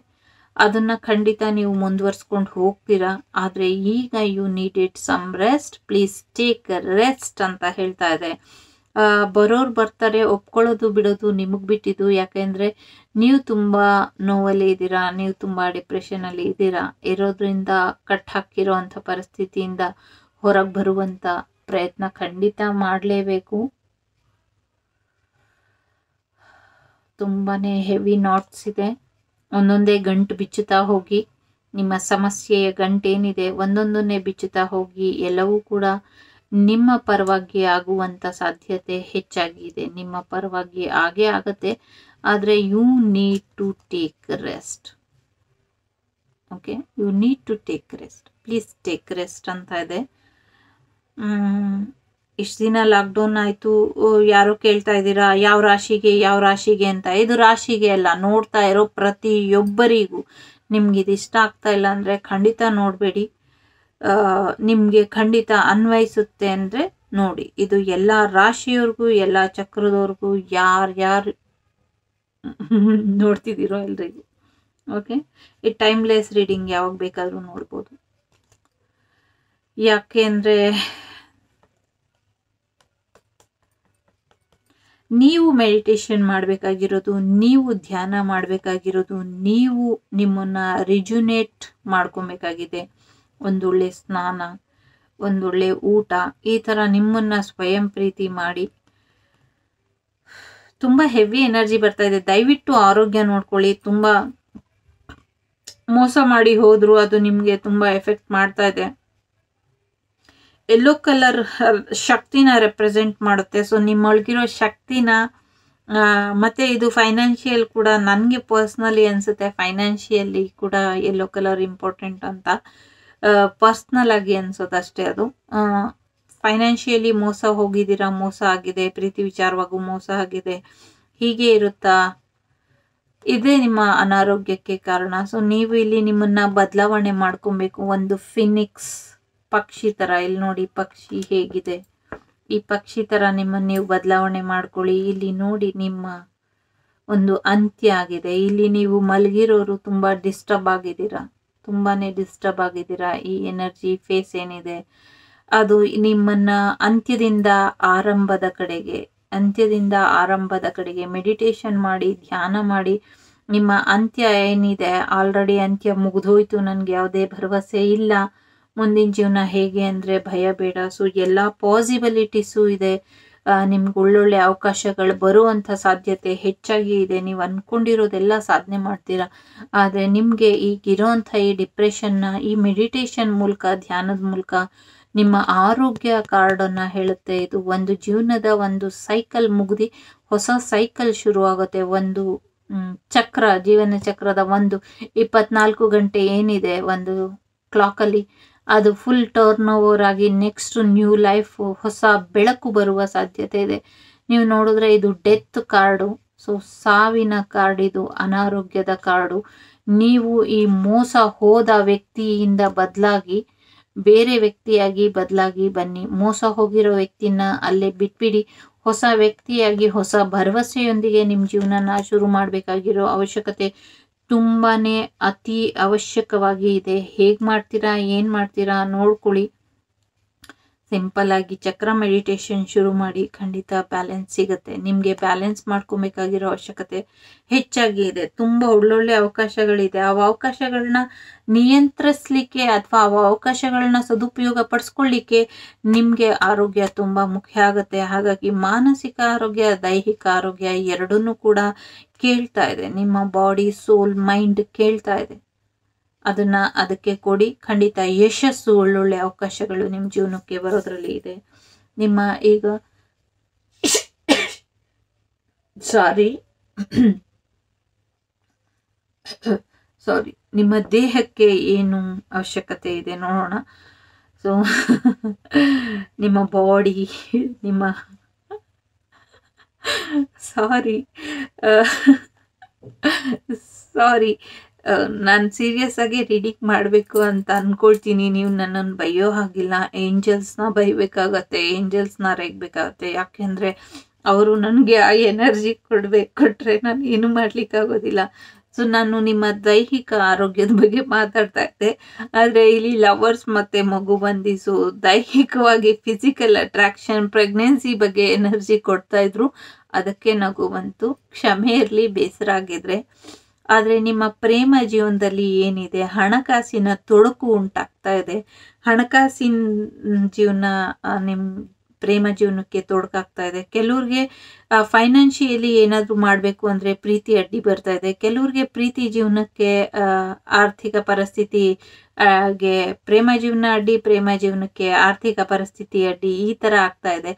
ಅದನ್ನು ಖಂಡಿತ ನೀವು ಮುಂದುವರ್ಸ್ಕೊಂಡು ಹೋಗ್ತೀರಾ ಆದರೆ ಈಗ you need it some rest please take rest ಅಂತ ಹೇಳ್ತಾ ಇದೆ ಬರೋರು ಬರ್ತಾರೆ ಒಪ್ಕೊಳ್ಳೋದು ಬಿಡೋದು ನಿಮಗೆ ಬಿಟ್ಟಿದ್ದು ಯಾಕೆಂದ್ರೆ ನೀವು ತುಂಬ ನೋವಲ್ಲಿ ಇದ್ದೀರಾ ನೀವು ತುಂಬ ಡಿಪ್ರೆಷನಲ್ಲಿ ಇದ್ದೀರಾ ಇರೋದ್ರಿಂದ ಕಟ್ ಹಾಕಿರೋ ಪರಿಸ್ಥಿತಿಯಿಂದ ಹೊರಗೆ ಬರುವಂಥ ಪ್ರಯತ್ನ ಖಂಡಿತ ಮಾಡಲೇಬೇಕು ತುಂಬಾ ಹೆವಿ ನಾಟ್ಸ್ ಇದೆ ಒಂದೊಂದೇ ಗಂಟು ಬಿಚ್ಚುತ್ತಾ ಹೋಗಿ ನಿಮ್ಮ ಸಮಸ್ಯೆಯ ಗಂಟೇನಿದೆ ಒಂದೊಂದನ್ನೇ ಬಿಚ್ಚುತ್ತಾ ಹೋಗಿ ಎಲ್ಲವೂ ಕೂಡ ನಿಮ್ಮ ಪರವಾಗಿ ಆಗುವಂಥ ಸಾಧ್ಯತೆ ಹೆಚ್ಚಾಗಿದೆ ನಿಮ್ಮ ಪರವಾಗಿ ಆಗೇ ಆಗುತ್ತೆ ಆದರೆ you need to take rest okay you need to take rest please take rest ಅಂತ ಇದೆ ಇಷ್ಟು ದಿನ ಲಾಕ್ಡೌನ್ ಆಯಿತು ಯಾರೋ ಕೇಳ್ತಾ ಇದ್ದೀರಾ ಯಾವ ರಾಶಿಗೆ ಯಾವ ರಾಶಿಗೆ ಅಂತ ಇದು ರಾಶಿಗೆ ಅಲ್ಲ ನೋಡ್ತಾ ಇರೋ ಪ್ರತಿಯೊಬ್ಬರಿಗೂ ನಿಮ್ಗೆ ಇದು ಇಷ್ಟ ಆಗ್ತಾ ಇಲ್ಲ ಅಂದರೆ ಖಂಡಿತ ನೋಡಬೇಡಿ ನಿಮಗೆ ಖಂಡಿತ ಅನ್ವಯಿಸುತ್ತೆ ಅಂದರೆ ನೋಡಿ ಇದು ಎಲ್ಲ ರಾಶಿಯವ್ರಿಗೂ ಎಲ್ಲ ಚಕ್ರದವ್ರಿಗೂ ಯಾರು [LAUGHS] ನೋಡ್ತಿದ್ದೀರೋ ಎಲ್ರಿಗೂ ಓಕೆ ಈ ಟೈಮ್ಲೆಸ್ ರೀಡಿಂಗ್ ಯಾವಾಗ ಬೇಕಾದರೂ ನೋಡ್ಬೋದು ಯಾಕೆ ಅಂದರೆ ನೀವು ಮೆಡಿಟೇಷನ್ ಮಾಡಬೇಕಾಗಿರೋದು ನೀವು ಧ್ಯಾನ ಮಾಡಬೇಕಾಗಿರೋದು ನೀವು ನಿಮ್ಮನ್ನು ರಿಜುನೇಟ್ ಮಾಡ್ಕೊಬೇಕಾಗಿದೆ ಒಂದೊಳ್ಳೆ ಸ್ನಾನ ಒಂದೊಳ್ಳೆ ಊಟ ಈ ಥರ ನಿಮ್ಮನ್ನು ಸ್ವಯಂ ಪ್ರೀತಿ ಮಾಡಿ ತುಂಬ ಹೆವಿ ಎನರ್ಜಿ ಬರ್ತಾ ಇದೆ ದಯವಿಟ್ಟು ಆರೋಗ್ಯ ನೋಡ್ಕೊಳ್ಳಿ ತುಂಬ ಮೋಸ ಮಾಡಿ ಹೋದ್ರು ಅದು ನಿಮಗೆ ತುಂಬ ಎಫೆಕ್ಟ್ ಮಾಡ್ತಾ ಇದೆ ಎಲ್ಲೋ ಕಲರ್ ಶಕ್ತಿನ ರೆಪ್ರೆಸೆಂಟ್ ಮಾಡುತ್ತೆ ಸೊ ನಿಮ್ಮೊಳಗಿರೋ ಶಕ್ತಿನ ಮತ್ತೆ ಇದು ಫೈನಾನ್ಷಿಯಲ್ ಕೂಡ ನನಗೆ ಪರ್ಸ್ನಲಿ ಅನಿಸುತ್ತೆ ಫೈನಾನ್ಷಿಯಲಿ ಕೂಡ ಎಲ್ಲೋ ಕಲರ್ ಇಂಪಾರ್ಟೆಂಟ್ ಅಂತ ಪರ್ಸ್ನಲ್ ಆಗಿ ಅನ್ಸುತ್ತೆ ಅಷ್ಟೇ ಅದು ಫೈನಾನ್ಷಿಯಲಿ ಮೋಸ ಹೋಗಿದ್ದೀರಾ ಮೋಸ ಆಗಿದೆ ಪ್ರೀತಿ ವಿಚಾರವಾಗೂ ಮೋಸ ಆಗಿದೆ ಹೀಗೆ ಇರುತ್ತಾ ಇದೇ ನಿಮ್ಮ ಅನಾರೋಗ್ಯಕ್ಕೆ ಕಾರಣ ಸೊ ನೀವು ಇಲ್ಲಿ ನಿಮ್ಮನ್ನ ಬದಲಾವಣೆ ಮಾಡ್ಕೊಬೇಕು ಒಂದು ಫಿನಿಕ್ಸ್ ಪಕ್ಷಿ ಥರ ಇಲ್ಲಿ ನೋಡಿ ಪಕ್ಷಿ ಹೇಗಿದೆ ಈ ಪಕ್ಷಿ ಥರ ನಿಮ್ಮ ನೀವು ಬದಲಾವಣೆ ಮಾಡ್ಕೊಳ್ಳಿ ಇಲ್ಲಿ ನೋಡಿ ನಿಮ್ಮ ಒಂದು ಅಂತ್ಯ ಆಗಿದೆ ಇಲ್ಲಿ ನೀವು ಮಲಗಿರೋರು ತುಂಬ ಡಿಸ್ಟರ್ಬ್ ಆಗಿದ್ದೀರಾ ತುಂಬಾ ಡಿಸ್ಟರ್ಬ್ ಆಗಿದ್ದೀರಾ ಈ ಎನರ್ಜಿ ಫೇಸ್ ಏನಿದೆ ಅದು ನಿಮ್ಮನ್ನು ಅಂತ್ಯದಿಂದ ಆರಂಭದ ಕಡೆಗೆ ಅಂತ್ಯದಿಂದ ಆರಂಭದ ಕಡೆಗೆ ಮೆಡಿಟೇಷನ್ ಮಾಡಿ ಧ್ಯಾನ ಮಾಡಿ ನಿಮ್ಮ ಅಂತ್ಯ ಏನಿದೆ ಆಲ್ರೆಡಿ ಅಂತ್ಯ ಮುಗಿದೋಯ್ತು ನನಗೆ ಯಾವುದೇ ಭರವಸೆ ಇಲ್ಲ ಮುಂದಿನ ಜೀವನ ಹೇಗೆ ಅಂದರೆ ಭಯ ಬೇಡ ಸೊ ಎಲ್ಲ ಪಾಸಿಬಿಲಿಟೀಸು ಇದೆ ನಿಮ್ಗೆ ಒಳ್ಳೊಳ್ಳೆ ಅವಕಾಶಗಳು ಬರುವಂಥ ಸಾಧ್ಯತೆ ಹೆಚ್ಚಾಗಿ ಇದೆ ನೀವು ಅಂದ್ಕೊಂಡಿರೋದೆಲ್ಲ ಸಾಧನೆ ಮಾಡ್ತೀರಾ ಆದರೆ ನಿಮಗೆ ಈಗಿರೋಂಥ ಈ ಡಿಪ್ರೆಷನ್ನ ಈ ಮೆಡಿಟೇಷನ್ ಮೂಲಕ ಧ್ಯಾನದ ಮೂಲಕ ನಿಮ್ಮ ಆರೋಗ್ಯ ಕಾರ್ಡನ್ನು ಹೇಳುತ್ತೆ ಇದು ಒಂದು ಜೀವನದ ಒಂದು ಸೈಕಲ್ ಮುಗಿದು ಹೊಸ ಸೈಕಲ್ ಶುರುವಾಗುತ್ತೆ ಒಂದು ಚಕ್ರ ಜೀವನ ಚಕ್ರದ ಒಂದು ಇಪ್ಪತ್ನಾಲ್ಕು ಗಂಟೆ ಏನಿದೆ ಒಂದು ಕ್ಲಾಕಲ್ಲಿ ಅದು ಫುಲ್ ಟರ್ನ್ ಓವರ್ ಆಗಿ ನೆಕ್ಸ್ಟ್ ನ್ಯೂ ಲೈಫ್ ಹೊಸ ಬೆಳಕು ಬರುವ ಸಾಧ್ಯತೆ ಇದೆ ನೀವು ನೋಡಿದ್ರೆ ಇದು ಡೆತ್ ಕಾರ್ಡು ಸೊ ಸಾವಿನ ಕಾರ್ಡ್ ಇದು ಅನಾರೋಗ್ಯದ ಕಾರ್ಡು ನೀವು ಈ ಮೋಸ ಹೋದ ವ್ಯಕ್ತಿಯಿಂದ ಬದಲಾಗಿ ಬೇರೆ ವ್ಯಕ್ತಿಯಾಗಿ ಬದಲಾಗಿ ಬನ್ನಿ ಮೋಸ ಹೋಗಿರೋ ವ್ಯಕ್ತಿನ ಅಲ್ಲೇ ಬಿಟ್ಬಿಡಿ ಹೊಸ ವ್ಯಕ್ತಿಯಾಗಿ ಹೊಸ ಭರವಸೆಯೊಂದಿಗೆ ನಿಮ್ಮ ಜೀವನನ ಶುರು ಮಾಡಬೇಕಾಗಿರೋ ಅವಶ್ಯಕತೆ ತುಂಬಾ ಅತಿ ಅವಶ್ಯಕವಾಗಿ ಇದೆ ಹೇಗೆ ಮಾಡ್ತೀರಾ ಏನು ಮಾಡ್ತೀರಾ ನೋಡ್ಕೊಳ್ಳಿ ಸಿಂಪಲ್ ಆಗಿ ಚಕ್ರ ಮೆಡಿಟೇಷನ್ ಶುರು ಮಾಡಿ ಖಂಡಿತ ಬ್ಯಾಲೆನ್ಸ್ ಸಿಗುತ್ತೆ ನಿಮಗೆ ಬ್ಯಾಲೆನ್ಸ್ ಮಾಡ್ಕೊಬೇಕಾಗಿರೋ ಅವಶ್ಯಕತೆ ಹೆಚ್ಚಾಗಿ ಇದೆ ತುಂಬ ಒಳ್ಳೊಳ್ಳೆ ಅವಕಾಶಗಳಿದೆ ಆ ಅವಕಾಶಗಳನ್ನ ನಿಯಂತ್ರಿಸಲಿಕ್ಕೆ ಅಥವಾ ಆ ಅವಕಾಶಗಳನ್ನ ಸದುಪಯೋಗ ಪಡಿಸ್ಕೊಳ್ಳಿಕ್ಕೆ ನಿಮಗೆ ಆರೋಗ್ಯ ತುಂಬ ಮುಖ್ಯ ಆಗುತ್ತೆ ಹಾಗಾಗಿ ಮಾನಸಿಕ ಆರೋಗ್ಯ ದೈಹಿಕ ಆರೋಗ್ಯ ಎರಡನ್ನೂ ಕೂಡ ಕೇಳ್ತಾ ಇದೆ ನಿಮ್ಮ ಬಾಡಿ ಸೋಲ್ ಮೈಂಡ್ ಕೇಳ್ತಾ ಇದೆ ಅದನ್ನು ಅದಕ್ಕೆ ಕೊಡಿ ಖಂಡಿತ ಯಶಸ್ಸು ಒಳ್ಳೊಳ್ಳೆ ಅವಕಾಶಗಳು ನಿಮ್ಮ ಜೀವನಕ್ಕೆ ಬರೋದ್ರಲ್ಲಿ ಇದೆ ನಿಮ್ಮ ಈಗ ಸಾರಿ ಸಾರಿ ನಿಮ್ಮ ದೇಹಕ್ಕೆ ಏನು ಅವಶ್ಯಕತೆ ಇದೆ ನೋಡೋಣ ಸೊ ನಿಮ್ಮ ಬಾಡಿ ನಿಮ್ಮ ಸಾರಿ ಸಾರಿ ನಾನು ಸೀರಿಯಸ್ ಆಗಿ ರೀಡಿಂಗ್ ಮಾಡಬೇಕು ಅಂತ ಅಂದ್ಕೊಳ್ತೀನಿ ನೀವು ನನ್ನನ್ನು ಬೈಯೋ ಹಾಗಿಲ್ಲ ಏಂಜಲ್ಸ್ನ ಬೈಬೇಕಾಗತ್ತೆ ಏಂಜಲ್ಸ್ನ ರೇಗಬೇಕಾಗತ್ತೆ ಯಾಕೆಂದರೆ ಅವರು ನನಗೆ ಆ ಎನರ್ಜಿ ಕೊಡಬೇಕು ಕೊಟ್ಟರೆ ನಾನು ಏನೂ ಮಾಡಲಿಕ್ಕಾಗೋದಿಲ್ಲ ಸೊ ನಾನು ನಿಮ್ಮ ದೈಹಿಕ ಆರೋಗ್ಯದ ಬಗ್ಗೆ ಮಾತಾಡ್ತಾ ಇದ್ದೆ ಆದರೆ ಇಲ್ಲಿ ಲವರ್ಸ್ ಮತ್ತು ಮಗು ಬಂದಿಸು ದೈಹಿಕವಾಗಿ ಫಿಸಿಕಲ್ ಅಟ್ರಾಕ್ಷನ್ ಪ್ರೆಗ್ನೆನ್ಸಿ ಬಗ್ಗೆ ಎನರ್ಜಿ ಕೊಡ್ತಾಯಿದ್ರು ಅದಕ್ಕೆ ನಗು ಬಂತು ಕ್ಷಮೆ ಇರಲಿ ಬೇಸರ ಆಗಿದ್ರೆ ಆದರೆ ನಿಮ್ಮ ಪ್ರೇಮ ಜೀವನದಲ್ಲಿ ಏನಿದೆ ಹಣಕಾಸಿನ ತೊಡಕು ಉಂಟಾಗ್ತಾ ಇದೆ ಹಣಕಾಸಿನ ಜೀವನ ನಿಮ್ಮ ಪ್ರೇಮ ಜೀವನಕ್ಕೆ ತೊಡಕಾಗ್ತಾ ಇದೆ ಕೆಲವ್ರಿಗೆ ಫೈನಾನ್ಷಿಯಲಿ ಏನಾದರೂ ಮಾಡಬೇಕು ಅಂದರೆ ಪ್ರೀತಿ ಅಡ್ಡಿ ಬರ್ತಾ ಇದೆ ಕೆಲವ್ರಿಗೆ ಪ್ರೀತಿ ಜೀವನಕ್ಕೆ ಆರ್ಥಿಕ ಪರಿಸ್ಥಿತಿ ಗೆ ಪ್ರೇಮ ಜೀವನ ಅಡ್ಡಿ ಪ್ರೇಮ ಜೀವನಕ್ಕೆ ಆರ್ಥಿಕ ಪರಿಸ್ಥಿತಿ ಅಡ್ಡಿ ಈ ಥರ ಆಗ್ತಾ ಇದೆ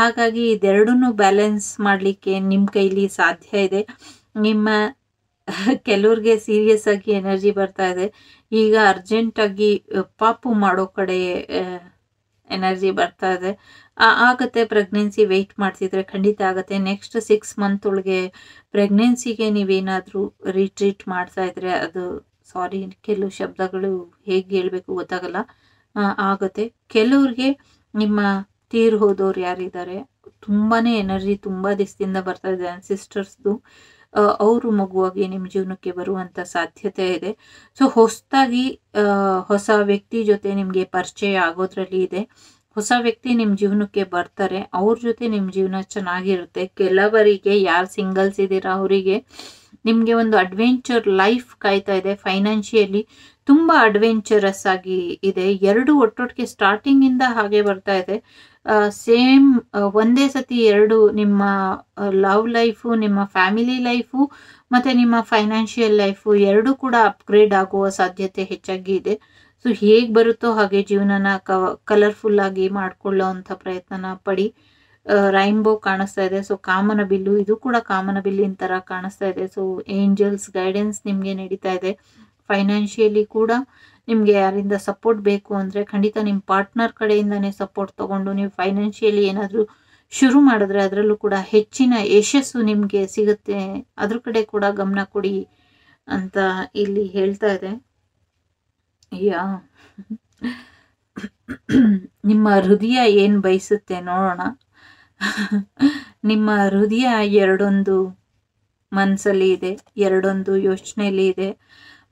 ಹಾಗಾಗಿ ಇದೆರಡೂ ಬ್ಯಾಲೆನ್ಸ್ ಮಾಡಲಿಕ್ಕೆ ನಿಮ್ಮ ಕೈಲಿ ಸಾಧ್ಯ ಇದೆ ನಿಮ್ಮ [LAUGHS] ಕೆಲವ್ರಿಗೆ ಸೀರಿಯಸ್ ಆಗಿ ಎನರ್ಜಿ ಬರ್ತಾ ಇದೆ ಈಗ ಅರ್ಜೆಂಟಾಗಿ ಪಾಪು ಮಾಡೋ ಕಡೆ ಎನರ್ಜಿ ಬರ್ತಾ ಇದೆ ಆಗುತ್ತೆ ಪ್ರೆಗ್ನೆನ್ಸಿ ವೆಯ್ಟ್ ಮಾಡಿಸಿದ್ರೆ ಖಂಡಿತ ಆಗುತ್ತೆ ನೆಕ್ಸ್ಟ್ ಸಿಕ್ಸ್ ಮಂತ್ ಒಳಗೆ ಪ್ರೆಗ್ನೆನ್ಸಿಗೆ ನೀವೇನಾದರೂ ರಿಟ್ರೀಟ್ ಮಾಡ್ತಾ ಇದ್ರೆ ಅದು ಸಾರಿ ಕೆಲವು ಶಬ್ದಗಳು ಹೇಗೆ ಹೇಳಬೇಕು ಗೊತ್ತಾಗಲ್ಲ ಆಗುತ್ತೆ ಕೆಲವ್ರಿಗೆ ನಿಮ್ಮ ತೀರ್ ಹೋದವ್ರು ಯಾರಿದ್ದಾರೆ ತುಂಬಾ ಎನರ್ಜಿ ತುಂಬ ದಿವಸದಿಂದ ಬರ್ತಾ ಇದೆ ಸಿಸ್ಟರ್ಸ್ದು ಅವರು ಮಗುವಾಗಿ ನಿಮ್ಮ ಜೀವನಕ್ಕೆ ಬರುವಂಥ ಸಾಧ್ಯತೆ ಇದೆ ಸೊ ಹೊಸದಾಗಿ ಹೊಸ ವ್ಯಕ್ತಿ ಜೊತೆ ನಿಮಗೆ ಪರಿಚಯ ಆಗೋದ್ರಲ್ಲಿ ಇದೆ ಹೊಸ ವ್ಯಕ್ತಿ ನಿಮ್ಮ ಜೀವನಕ್ಕೆ ಬರ್ತಾರೆ ಅವ್ರ ಜೊತೆ ನಿಮ್ಮ ಜೀವನ ಚೆನ್ನಾಗಿರುತ್ತೆ ಕೆಲವರಿಗೆ ಯಾರು ಸಿಂಗಲ್ಸ್ ಇದ್ದೀರಾ ಅವರಿಗೆ ನಿಮಗೆ ಒಂದು ಅಡ್ವೆಂಚರ್ ಲೈಫ್ ಕಾಯ್ತಾ ಇದೆ ಫೈನಾನ್ಷಿಯಲಿ ತುಂಬ ಅಡ್ವೆಂಚರಸ್ ಆಗಿ ಇದೆ ಎರಡು ಒಟ್ಟೊಟ್ಟಿಗೆ ಸ್ಟಾರ್ಟಿಂಗಿಂದ ಹಾಗೆ ಬರ್ತಾ ಇದೆ ಸೇಮ್ ಒಂದೇ ಸತಿ ಎರಡು ನಿಮ್ಮ ಲವ್ ಲೈಫು ನಿಮ್ಮ ಫ್ಯಾಮಿಲಿ ಲೈಫು ಮತ್ತು ನಿಮ್ಮ ಫೈನಾನ್ಷಿಯಲ್ ಲೈಫು ಎರಡೂ ಕೂಡ ಅಪ್ಗ್ರೇಡ್ ಆಗುವ ಸಾಧ್ಯತೆ ಹೆಚ್ಚಾಗಿ ಇದೆ ಸೊ ಹೇಗೆ ಬರುತ್ತೋ ಹಾಗೆ ಜೀವನನ ಕಲರ್ಫುಲ್ ಆಗಿ ಅಂಥ ಪ್ರಯತ್ನನ ಪಡಿ ರೈನ್ಬೋ ಕಾಣಿಸ್ತಾ ಇದೆ ಸೊ ಕಾಮನ ಬಿಲ್ಲು ಇದು ಕೂಡ ಕಾಮನ ಬಿಲ್ಲಿನ ಥರ ಕಾಣಿಸ್ತಾ ಇದೆ ಸೊ ಏಂಜಲ್ಸ್ ಗೈಡೆನ್ಸ್ ನಿಮಗೆ ನಡೀತಾ ಇದೆ ಫೈನಾನ್ಷಿಯಲಿ ಕೂಡ ನಿಮಗೆ ಯಾರಿಂದ ಸಪೋರ್ಟ್ ಬೇಕು ಅಂದರೆ ಖಂಡಿತ ನಿಮ್ಮ ಪಾರ್ಟ್ನರ್ ಕಡೆಯಿಂದನೇ ಸಪೋರ್ಟ್ ತಗೊಂಡು ನೀವು ಫೈನಾನ್ಷಿಯಲಿ ಏನಾದರೂ ಶುರು ಮಾಡಿದ್ರೆ ಅದರಲ್ಲೂ ಕೂಡ ಹೆಚ್ಚಿನ ಯಶಸ್ಸು ನಿಮಗೆ ಸಿಗುತ್ತೆ ಅದ್ರ ಕಡೆ ಕೂಡ ಗಮನ ಕೊಡಿ ಅಂತ ಇಲ್ಲಿ ಹೇಳ್ತಾ ಇದೆ ಯಾ ನಿಮ್ಮ ಹೃದಯ ಏನು ಬಯಸುತ್ತೆ ನೋಡೋಣ ನಿಮ್ಮ ಹೃದಯ ಎರಡೊಂದು ಮನಸ್ಸಲ್ಲಿ ಇದೆ ಎರಡೊಂದು ಯೋಚನೆಯಲ್ಲಿ ಇದೆ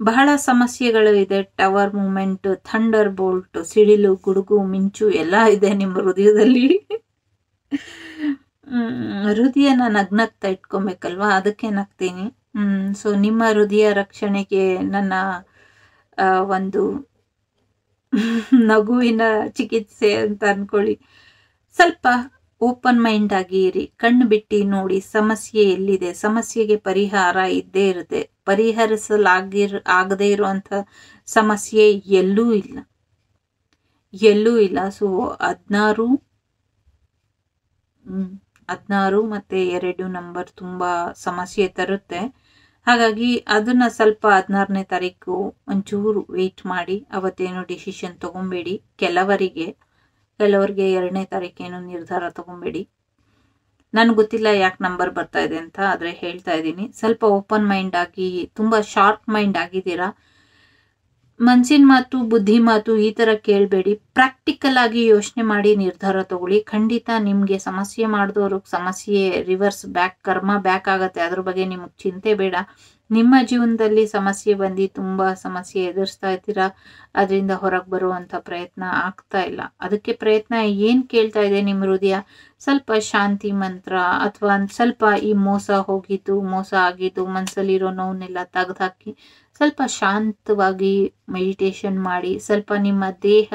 ಬಹಳ ಸಮಸ್ಯೆಗಳು ಇದೆ ಟವರ್ ಮೂಮೆಂಟ್ ಥಂಡರ್ ಬೋಲ್ಟ್ ಸಿಡಿಲು ಗುಡುಗು ಮಿಂಚು ಎಲ್ಲ ಇದೆ ನಿಮ್ಮ ಹೃದಯದಲ್ಲಿ ಹೃದಯನ ಅಗ್ನಾಗ್ತಾ ಇಟ್ಕೊಬೇಕಲ್ವಾ ಅದಕ್ಕೆ ನಗ್ತೀನಿ ಸೊ ನಿಮ್ಮ ಹೃದಯ ರಕ್ಷಣೆಗೆ ನನ್ನ ಒಂದು ನಗುವಿನ ಚಿಕಿತ್ಸೆ ಅಂತ ಅಂದ್ಕೊಳ್ಳಿ ಸ್ವಲ್ಪ ಓಪನ್ ಮೈಂಡ್ ಆಗಿ ಇರಿ ಕಣ್ಣು ಬಿಟ್ಟು ನೋಡಿ ಸಮಸ್ಯೆ ಎಲ್ಲಿದೆ ಸಮಸ್ಯೆಗೆ ಪರಿಹಾರ ಇದ್ದೇ ಇರುತ್ತೆ ಪರಿಹರಿಸಲಾಗಿರ್ ಆಗದೇ ಇರುವಂಥ ಸಮಸ್ಯೆ ಎಲ್ಲೂ ಇಲ್ಲ ಎಲ್ಲೂ ಇಲ್ಲ ಸೊ ಹದಿನಾರು ಹದಿನಾರು ಮತ್ತು ಎರಡು ನಂಬರ್ ತುಂಬ ಸಮಸ್ಯೆ ತರುತ್ತೆ ಹಾಗಾಗಿ ಅದನ್ನು ಸ್ವಲ್ಪ ಹದಿನಾರನೇ ತಾರೀಕು ಒಂಚೂರು ವೆಯ್ಟ್ ಮಾಡಿ ಅವತ್ತೇನು ಡಿಸಿಷನ್ ತೊಗೊಬೇಡಿ ಕೆಲವರಿಗೆ ಕೆಲವ್ರಿಗೆ ಎರಡನೇ ತಾರೀಕೇನು ನಿರ್ಧಾರ ತಗೊಂಬೇಡಿ ನನಗೆ ಗೊತ್ತಿಲ್ಲ ಯಾಕೆ ನಂಬರ್ ಬರ್ತಾ ಇದೆ ಅಂತ ಆದರೆ ಹೇಳ್ತಾ ಇದ್ದೀನಿ ಸ್ವಲ್ಪ ಓಪನ್ ಮೈಂಡ್ ಆಗಿ ತುಂಬ ಶಾರ್ಪ್ ಮೈಂಡ್ ಆಗಿದ್ದೀರಾ ಮನ್ಸಿನ ಮಾತು ಬುದ್ಧಿ ಮಾತು ಈ ಥರ ಕೇಳಬೇಡಿ ಪ್ರಾಕ್ಟಿಕಲ್ ಆಗಿ ಯೋಚನೆ ಮಾಡಿ ನಿರ್ಧಾರ ತಗೊಳ್ಳಿ ಖಂಡಿತ ನಿಮಗೆ ಸಮಸ್ಯೆ ಮಾಡಿದವ್ರಿಗೆ ಸಮಸ್ಯೆ ರಿವರ್ಸ್ ಬ್ಯಾಕ್ ಕರ್ಮ ಬ್ಯಾಕ್ ಆಗುತ್ತೆ ಅದ್ರ ಬಗ್ಗೆ ನಿಮಗೆ ಚಿಂತೆ ಬೇಡ ನಿಮ್ಮ ಜೀವನದಲ್ಲಿ ಸಮಸ್ಯೆ ಬಂದು ತುಂಬ ಸಮಸ್ಯೆ ಎದುರಿಸ್ತಾ ಇದ್ದೀರಾ ಅದರಿಂದ ಹೊರಗೆ ಬರುವಂಥ ಪ್ರಯತ್ನ ಆಗ್ತಾ ಇಲ್ಲ ಅದಕ್ಕೆ ಪ್ರಯತ್ನ ಏನು ಕೇಳ್ತಾ ಇದೆ ನಿಮ್ಮ ಹೃದಯ ಸ್ವಲ್ಪ ಶಾಂತಿ ಮಂತ್ರ ಅಥವಾ ಸ್ವಲ್ಪ ಈ ಮೋಸ ಹೋಗಿದ್ದು ಮೋಸ ಆಗಿದ್ದು ಮನಸ್ಸಲ್ಲಿರೋ ನೋವನ್ನೆಲ್ಲ ತೆಗೆದುಹಾಕಿ ಸ್ವಲ್ಪ ಶಾಂತವಾಗಿ ಮೆಡಿಟೇಷನ್ ಮಾಡಿ ಸ್ವಲ್ಪ ನಿಮ್ಮ ದೇಹ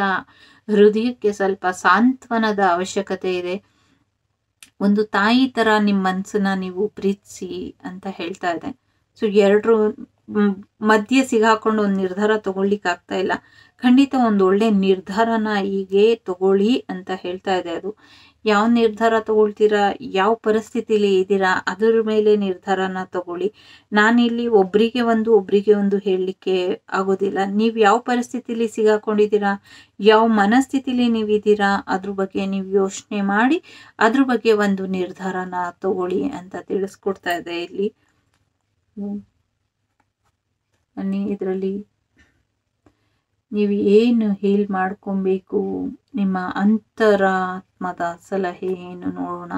ಹೃದಯಕ್ಕೆ ಸ್ವಲ್ಪ ಸಾಂತ್ವನದ ಅವಶ್ಯಕತೆ ಇದೆ ಒಂದು ತಾಯಿ ಥರ ನಿಮ್ಮ ಮನಸ್ಸನ್ನ ನೀವು ಪ್ರೀತಿಸಿ ಅಂತ ಹೇಳ್ತಾ ಇದೆ ಸೊ ಎರಡರ ಮಧ್ಯೆ ಸಿಗಾಕೊಂಡು ಒಂದು ನಿರ್ಧಾರ ತಗೊಳ್ಲಿಕ್ಕೆ ಆಗ್ತಾ ಇಲ್ಲ ಖಂಡಿತ ಒಂದು ಒಳ್ಳೆ ನಿರ್ಧಾರನ ಹೀಗೆ ತಗೊಳ್ಳಿ ಅಂತ ಹೇಳ್ತಾ ಇದೆ ಅದು ಯಾವ ನಿರ್ಧಾರ ತಗೊಳ್ತೀರಾ ಯಾವ ಪರಿಸ್ಥಿತಿಲಿ ಇದ್ದೀರಾ ಅದರ ಮೇಲೆ ನಿರ್ಧಾರನ ತಗೊಳ್ಳಿ ನಾನಿಲ್ಲಿ ಒಬ್ರಿಗೆ ಒಂದು ಒಬ್ರಿಗೆ ಒಂದು ಹೇಳಲಿಕ್ಕೆ ಆಗೋದಿಲ್ಲ ನೀವು ಯಾವ ಪರಿಸ್ಥಿತಿಲಿ ಸಿಗಾಕೊಂಡಿದ್ದೀರಾ ಯಾವ ಮನಸ್ಥಿತಿಲಿ ನೀವಿದ್ದೀರಾ ಅದ್ರ ಬಗ್ಗೆ ನೀವು ಯೋಚನೆ ಮಾಡಿ ಅದ್ರ ಬಗ್ಗೆ ಒಂದು ನಿರ್ಧಾರನ ತಗೊಳ್ಳಿ ಅಂತ ತಿಳಿಸ್ಕೊಡ್ತಾ ಇದೆ ಇಲ್ಲಿ ಅನ್ನಿ ಇದರಲ್ಲಿ ನೀವು ಏನು ಹೇಳಿ ಮಾಡ್ಕೊಬೇಕು ನಿಮ್ಮ ಅಂತರಾತ್ಮದ ಸಲಹೆ ಏನು ನೋಡೋಣ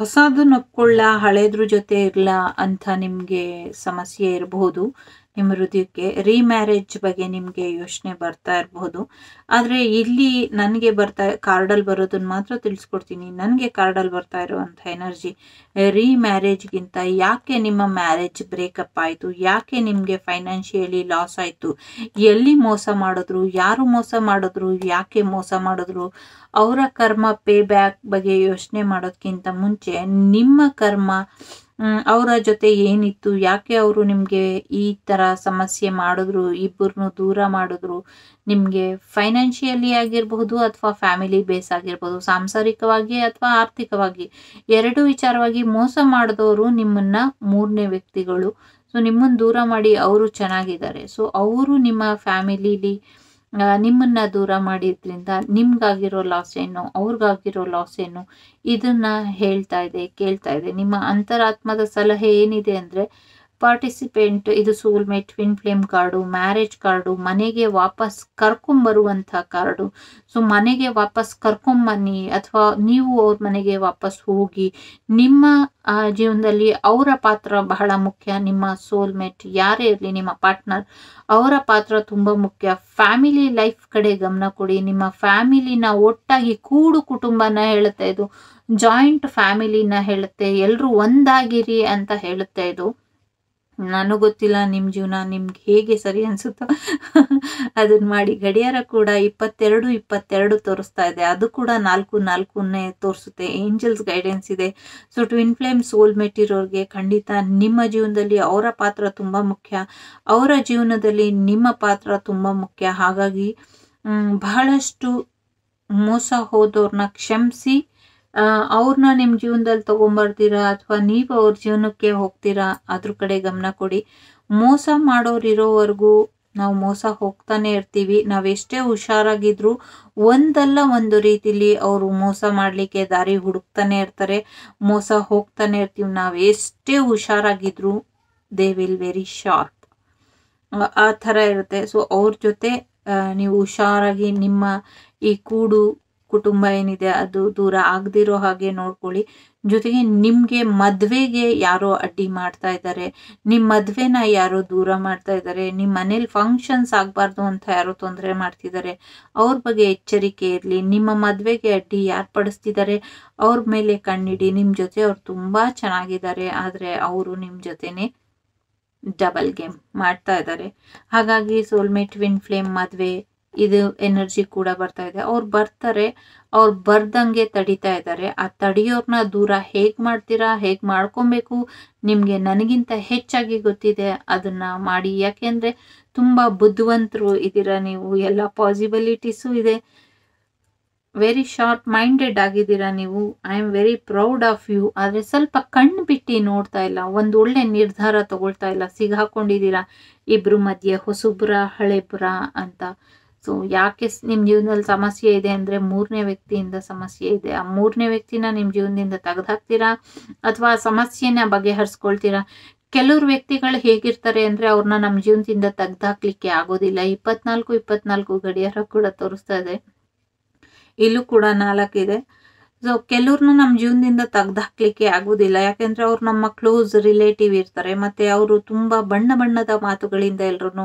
ಹೊಸದು ನಕ್ಕೊಳ್ಳ ಹಳೇದ್ರ ಜೊತೆ ಇರ್ಲಾ ಅಂತ ನಿಮಗೆ ಸಮಸ್ಯೆ ಇರಬಹುದು ನಿಮ್ಮ ಹೃದಯಕ್ಕೆ ರೀಮ್ಯಾರೇಜ್ ಬಗ್ಗೆ ನಿಮಗೆ ಯೋಚನೆ ಬರ್ತಾ ಇರಬಹುದು ಆದರೆ ಇಲ್ಲಿ ನನಗೆ ಬರ್ತಾ ಕಾರ್ಡಲ್ಲಿ ಬರೋದನ್ನು ಮಾತ್ರ ತಿಳಿಸ್ಕೊಡ್ತೀನಿ ನನಗೆ ಕಾರ್ಡಲ್ಲಿ ಬರ್ತಾ ಇರುವಂಥ ಎನರ್ಜಿ ರೀಮ್ಯಾರೇಜ್ಗಿಂತ ಯಾಕೆ ನಿಮ್ಮ ಮ್ಯಾರೇಜ್ ಬ್ರೇಕಪ್ ಆಯಿತು ಯಾಕೆ ನಿಮಗೆ ಫೈನಾನ್ಷಿಯಲಿ ಲಾಸ್ ಆಯಿತು ಎಲ್ಲಿ ಮೋಸ ಮಾಡಿದ್ರು ಯಾರು ಮೋಸ ಮಾಡಿದ್ರು ಯಾಕೆ ಮೋಸ ಮಾಡಿದ್ರು ಅವರ ಕರ್ಮ ಪೇ ಬ್ಯಾಕ್ ಬಗ್ಗೆ ಯೋಚನೆ ಮಾಡೋದಕ್ಕಿಂತ ಮುಂಚೆ ನಿಮ್ಮ ಕರ್ಮ ಅವರ ಜೊತೆ ಏನಿತ್ತು ಯಾಕೆ ಅವರು ನಿಮಗೆ ಈ ಥರ ಸಮಸ್ಯೆ ಮಾಡಿದ್ರು ಇಬ್ಬರನ್ನು ದೂರ ಮಾಡಿದ್ರು ನಿಮಗೆ ಫೈನಾನ್ಷಿಯಲಿ ಆಗಿರಬಹುದು ಅಥವಾ ಫ್ಯಾಮಿಲಿ ಬೇಸ್ ಆಗಿರ್ಬೋದು ಸಾಂಸಾರಿಕವಾಗಿ ಅಥವಾ ಆರ್ಥಿಕವಾಗಿ ಎರಡು ವಿಚಾರವಾಗಿ ಮೋಸ ಮಾಡಿದವರು ನಿಮ್ಮನ್ನು ಮೂರನೇ ವ್ಯಕ್ತಿಗಳು ಸೊ ನಿಮ್ಮನ್ನು ದೂರ ಮಾಡಿ ಅವರು ಚೆನ್ನಾಗಿದ್ದಾರೆ ಸೊ ಅವರು ನಿಮ್ಮ ಫ್ಯಾಮಿಲೀಲಿ ನಿಮ್ಮನ್ನ ದೂರ ಮಾಡಿದ್ರಿಂದ ನಿಮ್ಗಾಗಿರೋ ಲಾಸ್ ಏನು ಅವ್ರಿಗಾಗಿರೋ ಲಾಸ್ ಏನು ಇದನ್ನ ಹೇಳ್ತಾ ಇದೆ ಕೇಳ್ತಾ ಇದೆ ನಿಮ್ಮ ಅಂತರಾತ್ಮದ ಸಲಹೆ ಏನಿದೆ ಅಂದ್ರೆ ಪಾರ್ಟಿಸಿಪೆಂಟ್ ಇದು soulmate twin flame card marriage card ಮನೆಗೆ ವಾಪಸ್ ಕರ್ಕೊಂಬರುವಂಥ ಕಾರ್ಡು ಸೊ ಮನೆಗೆ ವಾಪಸ್ ಕರ್ಕೊಂಬನ್ನಿ ಅಥವಾ ನೀವು ಅವ್ರ ಮನೆಗೆ ವಾಪಸ್ ಹೋಗಿ ನಿಮ್ಮ ಜೀವನದಲ್ಲಿ ಅವರ ಪಾತ್ರ ಬಹಳ ಮುಖ್ಯ ನಿಮ್ಮ ಸೋಲ್ಮೇಟ್ ಯಾರೇ ಇರಲಿ ನಿಮ್ಮ ಪಾರ್ಟ್ನರ್ ಅವರ ಪಾತ್ರ ತುಂಬ ಮುಖ್ಯ ಫ್ಯಾಮಿಲಿ ಲೈಫ್ ಕಡೆ ಗಮನ ಕೊಡಿ ನಿಮ್ಮ ಫ್ಯಾಮಿಲಿನ ಒಟ್ಟಾಗಿ ಕೂಡು ಕುಟುಂಬನ ಹೇಳುತ್ತೆ ಇದು ಜಾಯಿಂಟ್ ಫ್ಯಾಮಿಲಿನ ಹೇಳುತ್ತೆ ಎಲ್ಲರೂ ಒಂದಾಗಿರಿ ಅಂತ ಹೇಳುತ್ತೆ ಇದು ನನಗೆ ಗೊತ್ತಿಲ್ಲ ನಿಮ್ಮ ಜೀವನ ನಿಮ್ಗೆ ಹೇಗೆ ಸರಿ ಅನಿಸುತ್ತೋ ಅದನ್ನು ಮಾಡಿ ಗಡಿಯಾರ ಕೂಡ ಇಪ್ಪತ್ತೆರಡು ಇಪ್ಪತ್ತೆರಡು ತೋರಿಸ್ತಾ ಇದೆ ಅದು ಕೂಡ ನಾಲ್ಕು ನಾಲ್ಕನ್ನೇ ತೋರಿಸುತ್ತೆ ಏಂಜಲ್ಸ್ ಗೈಡೆನ್ಸ್ ಇದೆ ಸೊ ಟ್ವಿನ್ ಫ್ಲೇಮ್ ಸೋಲ್ ಇರೋರಿಗೆ ಖಂಡಿತ ನಿಮ್ಮ ಜೀವನದಲ್ಲಿ ಅವರ ಪಾತ್ರ ತುಂಬ ಮುಖ್ಯ ಅವರ ಜೀವನದಲ್ಲಿ ನಿಮ್ಮ ಪಾತ್ರ ತುಂಬ ಮುಖ್ಯ ಹಾಗಾಗಿ ಬಹಳಷ್ಟು ಮೋಸ ಹೋದವ್ರನ್ನ ಕ್ಷಮಿಸಿ ಅವ್ರನ್ನ ನಿಮ್ಮ ಜೀವನದಲ್ಲಿ ತಗೊಂಬರ್ತೀರಾ ಅಥವಾ ನೀವು ಅವ್ರ ಜೀವನಕ್ಕೆ ಹೋಗ್ತೀರಾ ಅದ್ರ ಕಡೆ ಗಮನ ಕೊಡಿ ಮೋಸ ಮಾಡೋರಿರೋವರೆಗೂ ನಾವು ಮೋಸ ಹೋಗ್ತಾನೆ ಇರ್ತೀವಿ ನಾವೆಷ್ಟೇ ಹುಷಾರಾಗಿದ್ರು ಒಂದಲ್ಲ ಒಂದು ರೀತಿಲಿ ಅವರು ಮೋಸ ಮಾಡಲಿಕ್ಕೆ ದಾರಿ ಹುಡುಕ್ತಾನೆ ಇರ್ತಾರೆ ಮೋಸ ಹೋಗ್ತಾನೆ ಇರ್ತೀವಿ ನಾವು ಎಷ್ಟೇ ಹುಷಾರಾಗಿದ್ರು ದೇ ವಿಲ್ ವೆರಿ ಶಾರ್ಪ್ ಆ ಥರ ಇರುತ್ತೆ ಸೊ ಅವ್ರ ಜೊತೆ ನೀವು ಹುಷಾರಾಗಿ ನಿಮ್ಮ ಈ ಕೂಡು ಕುಟುಂಬ ಏನಿದೆ ಅದು ದೂರ ಆಗದಿರೋ ಹಾಗೆ ನೋಡ್ಕೊಳ್ಳಿ ಜೊತೆಗೆ ನಿಮಗೆ ಮದುವೆಗೆ ಯಾರೋ ಅಡ್ಡಿ ಮಾಡ್ತಾ ಇದ್ದಾರೆ ನಿಮ್ಮ ಮದುವೆನ ಯಾರೋ ದೂರ ಮಾಡ್ತಾ ಇದ್ದಾರೆ ನಿಮ್ಮ ಮನೇಲಿ ಫಂಕ್ಷನ್ಸ್ ಆಗಬಾರ್ದು ಅಂತ ಯಾರೋ ತೊಂದರೆ ಮಾಡ್ತಿದ್ದಾರೆ ಅವ್ರ ಬಗ್ಗೆ ಎಚ್ಚರಿಕೆ ಇರಲಿ ನಿಮ್ಮ ಮದುವೆಗೆ ಅಡ್ಡಿ ಯಾರು ಪಡಿಸ್ತಿದ್ದಾರೆ ಅವ್ರ ಮೇಲೆ ಕಣ್ಣಿಡಿ ನಿಮ್ಮ ಜೊತೆ ಅವ್ರು ತುಂಬ ಚೆನ್ನಾಗಿದ್ದಾರೆ ಆದರೆ ಅವರು ನಿಮ್ಮ ಜೊತೆನೇ ಡಬಲ್ ಗೇಮ್ ಮಾಡ್ತಾ ಇದ್ದಾರೆ ಹಾಗಾಗಿ ಸೋಲ್ಮೇಟ್ ವಿನ್ ಫ್ಲೇಮ್ ಮದುವೆ ಇದು ಎನರ್ಜಿ ಕೂಡ ಬರ್ತಾ ಇದೆ ಅವ್ರು ಬರ್ತಾರೆ ಅವ್ರು ಬರ್ದಂಗೆ ತಡಿತಾ ಇದ್ದಾರೆ ಆ ತಡಿಯೋರ್ನ ದೂರ ಹೇಗ್ ಮಾಡ್ತೀರಾ ಹೇಗ್ ಮಾಡ್ಕೊಬೇಕು ನಿಮಗೆ ನನಗಿಂತ ಹೆಚ್ಚಾಗಿ ಗೊತ್ತಿದೆ ಅದನ್ನ ಮಾಡಿ ಯಾಕೆಂದ್ರೆ ತುಂಬಾ ಬುದ್ಧಿವಂತರು ಇದ್ದೀರಾ ನೀವು ಎಲ್ಲ ಪಾಸಿಬಿಲಿಟೀಸು ಇದೆ ವೆರಿ ಶಾರ್ಟ್ ಮೈಂಡೆಡ್ ಆಗಿದ್ದೀರಾ ನೀವು I am very proud of you ಆದರೆ ಸ್ವಲ್ಪ ಕಣ್ಣು ಬಿಟ್ಟು ನೋಡ್ತಾ ಇಲ್ಲ ಒಂದು ಒಳ್ಳೆ ನಿರ್ಧಾರ ತಗೊಳ್ತಾ ಇಲ್ಲ ಸಿಗಾಕೊಂಡಿದ್ದೀರಾ ಇಬ್ಬರು ಮಧ್ಯೆ ಹೊಸಬ್ರ ಹಳೆಬ್ರ ಅಂತ ಸೊ ಯಾಕೆ ನಿಮ್ಮ ಜೀವನದಲ್ಲಿ ಸಮಸ್ಯೆ ಇದೆ ಅಂದರೆ ಮೂರನೇ ವ್ಯಕ್ತಿಯಿಂದ ಸಮಸ್ಯೆ ಇದೆ ಆ ಮೂರನೇ ವ್ಯಕ್ತಿನ ನಿಮ್ಮ ಜೀವನದಿಂದ ಹಾಕ್ತೀರಾ ಅಥವಾ ಸಮಸ್ಯೆನ ಬಗೆಹರಿಸ್ಕೊಳ್ತೀರಾ ಕೆಲವ್ರು ವ್ಯಕ್ತಿಗಳು ಹೇಗಿರ್ತಾರೆ ಅಂದರೆ ಅವ್ರನ್ನ ನಮ್ಮ ಜೀವನದಿಂದ ಹಾಕಲಿಕ್ಕೆ ಆಗೋದಿಲ್ಲ ಇಪ್ಪತ್ನಾಲ್ಕು ಇಪ್ಪತ್ನಾಲ್ಕು ಗಡಿಯಾರ ಕೂಡ ತೋರಿಸ್ತಾ ಇದೆ ಇಲ್ಲೂ ಕೂಡ ನಾಲ್ಕಿದೆ ಸೊ ಕೆಲವ್ರನ್ನ ನಮ್ಮ ಜೀವನದಿಂದ ತೆಗ್ದು ಹಾಕ್ಲಿಕ್ಕೆ ಆಗೋದಿಲ್ಲ ಯಾಕೆಂದ್ರೆ ಅವ್ರು ನಮ್ಮ ಕ್ಲೋಸ್ ರಿಲೇಟಿವ್ ಇರ್ತಾರೆ ಮತ್ತೆ ಅವರು ತುಂಬ ಬಣ್ಣ ಬಣ್ಣದ ಮಾತುಗಳಿಂದ ಎಲ್ರೂ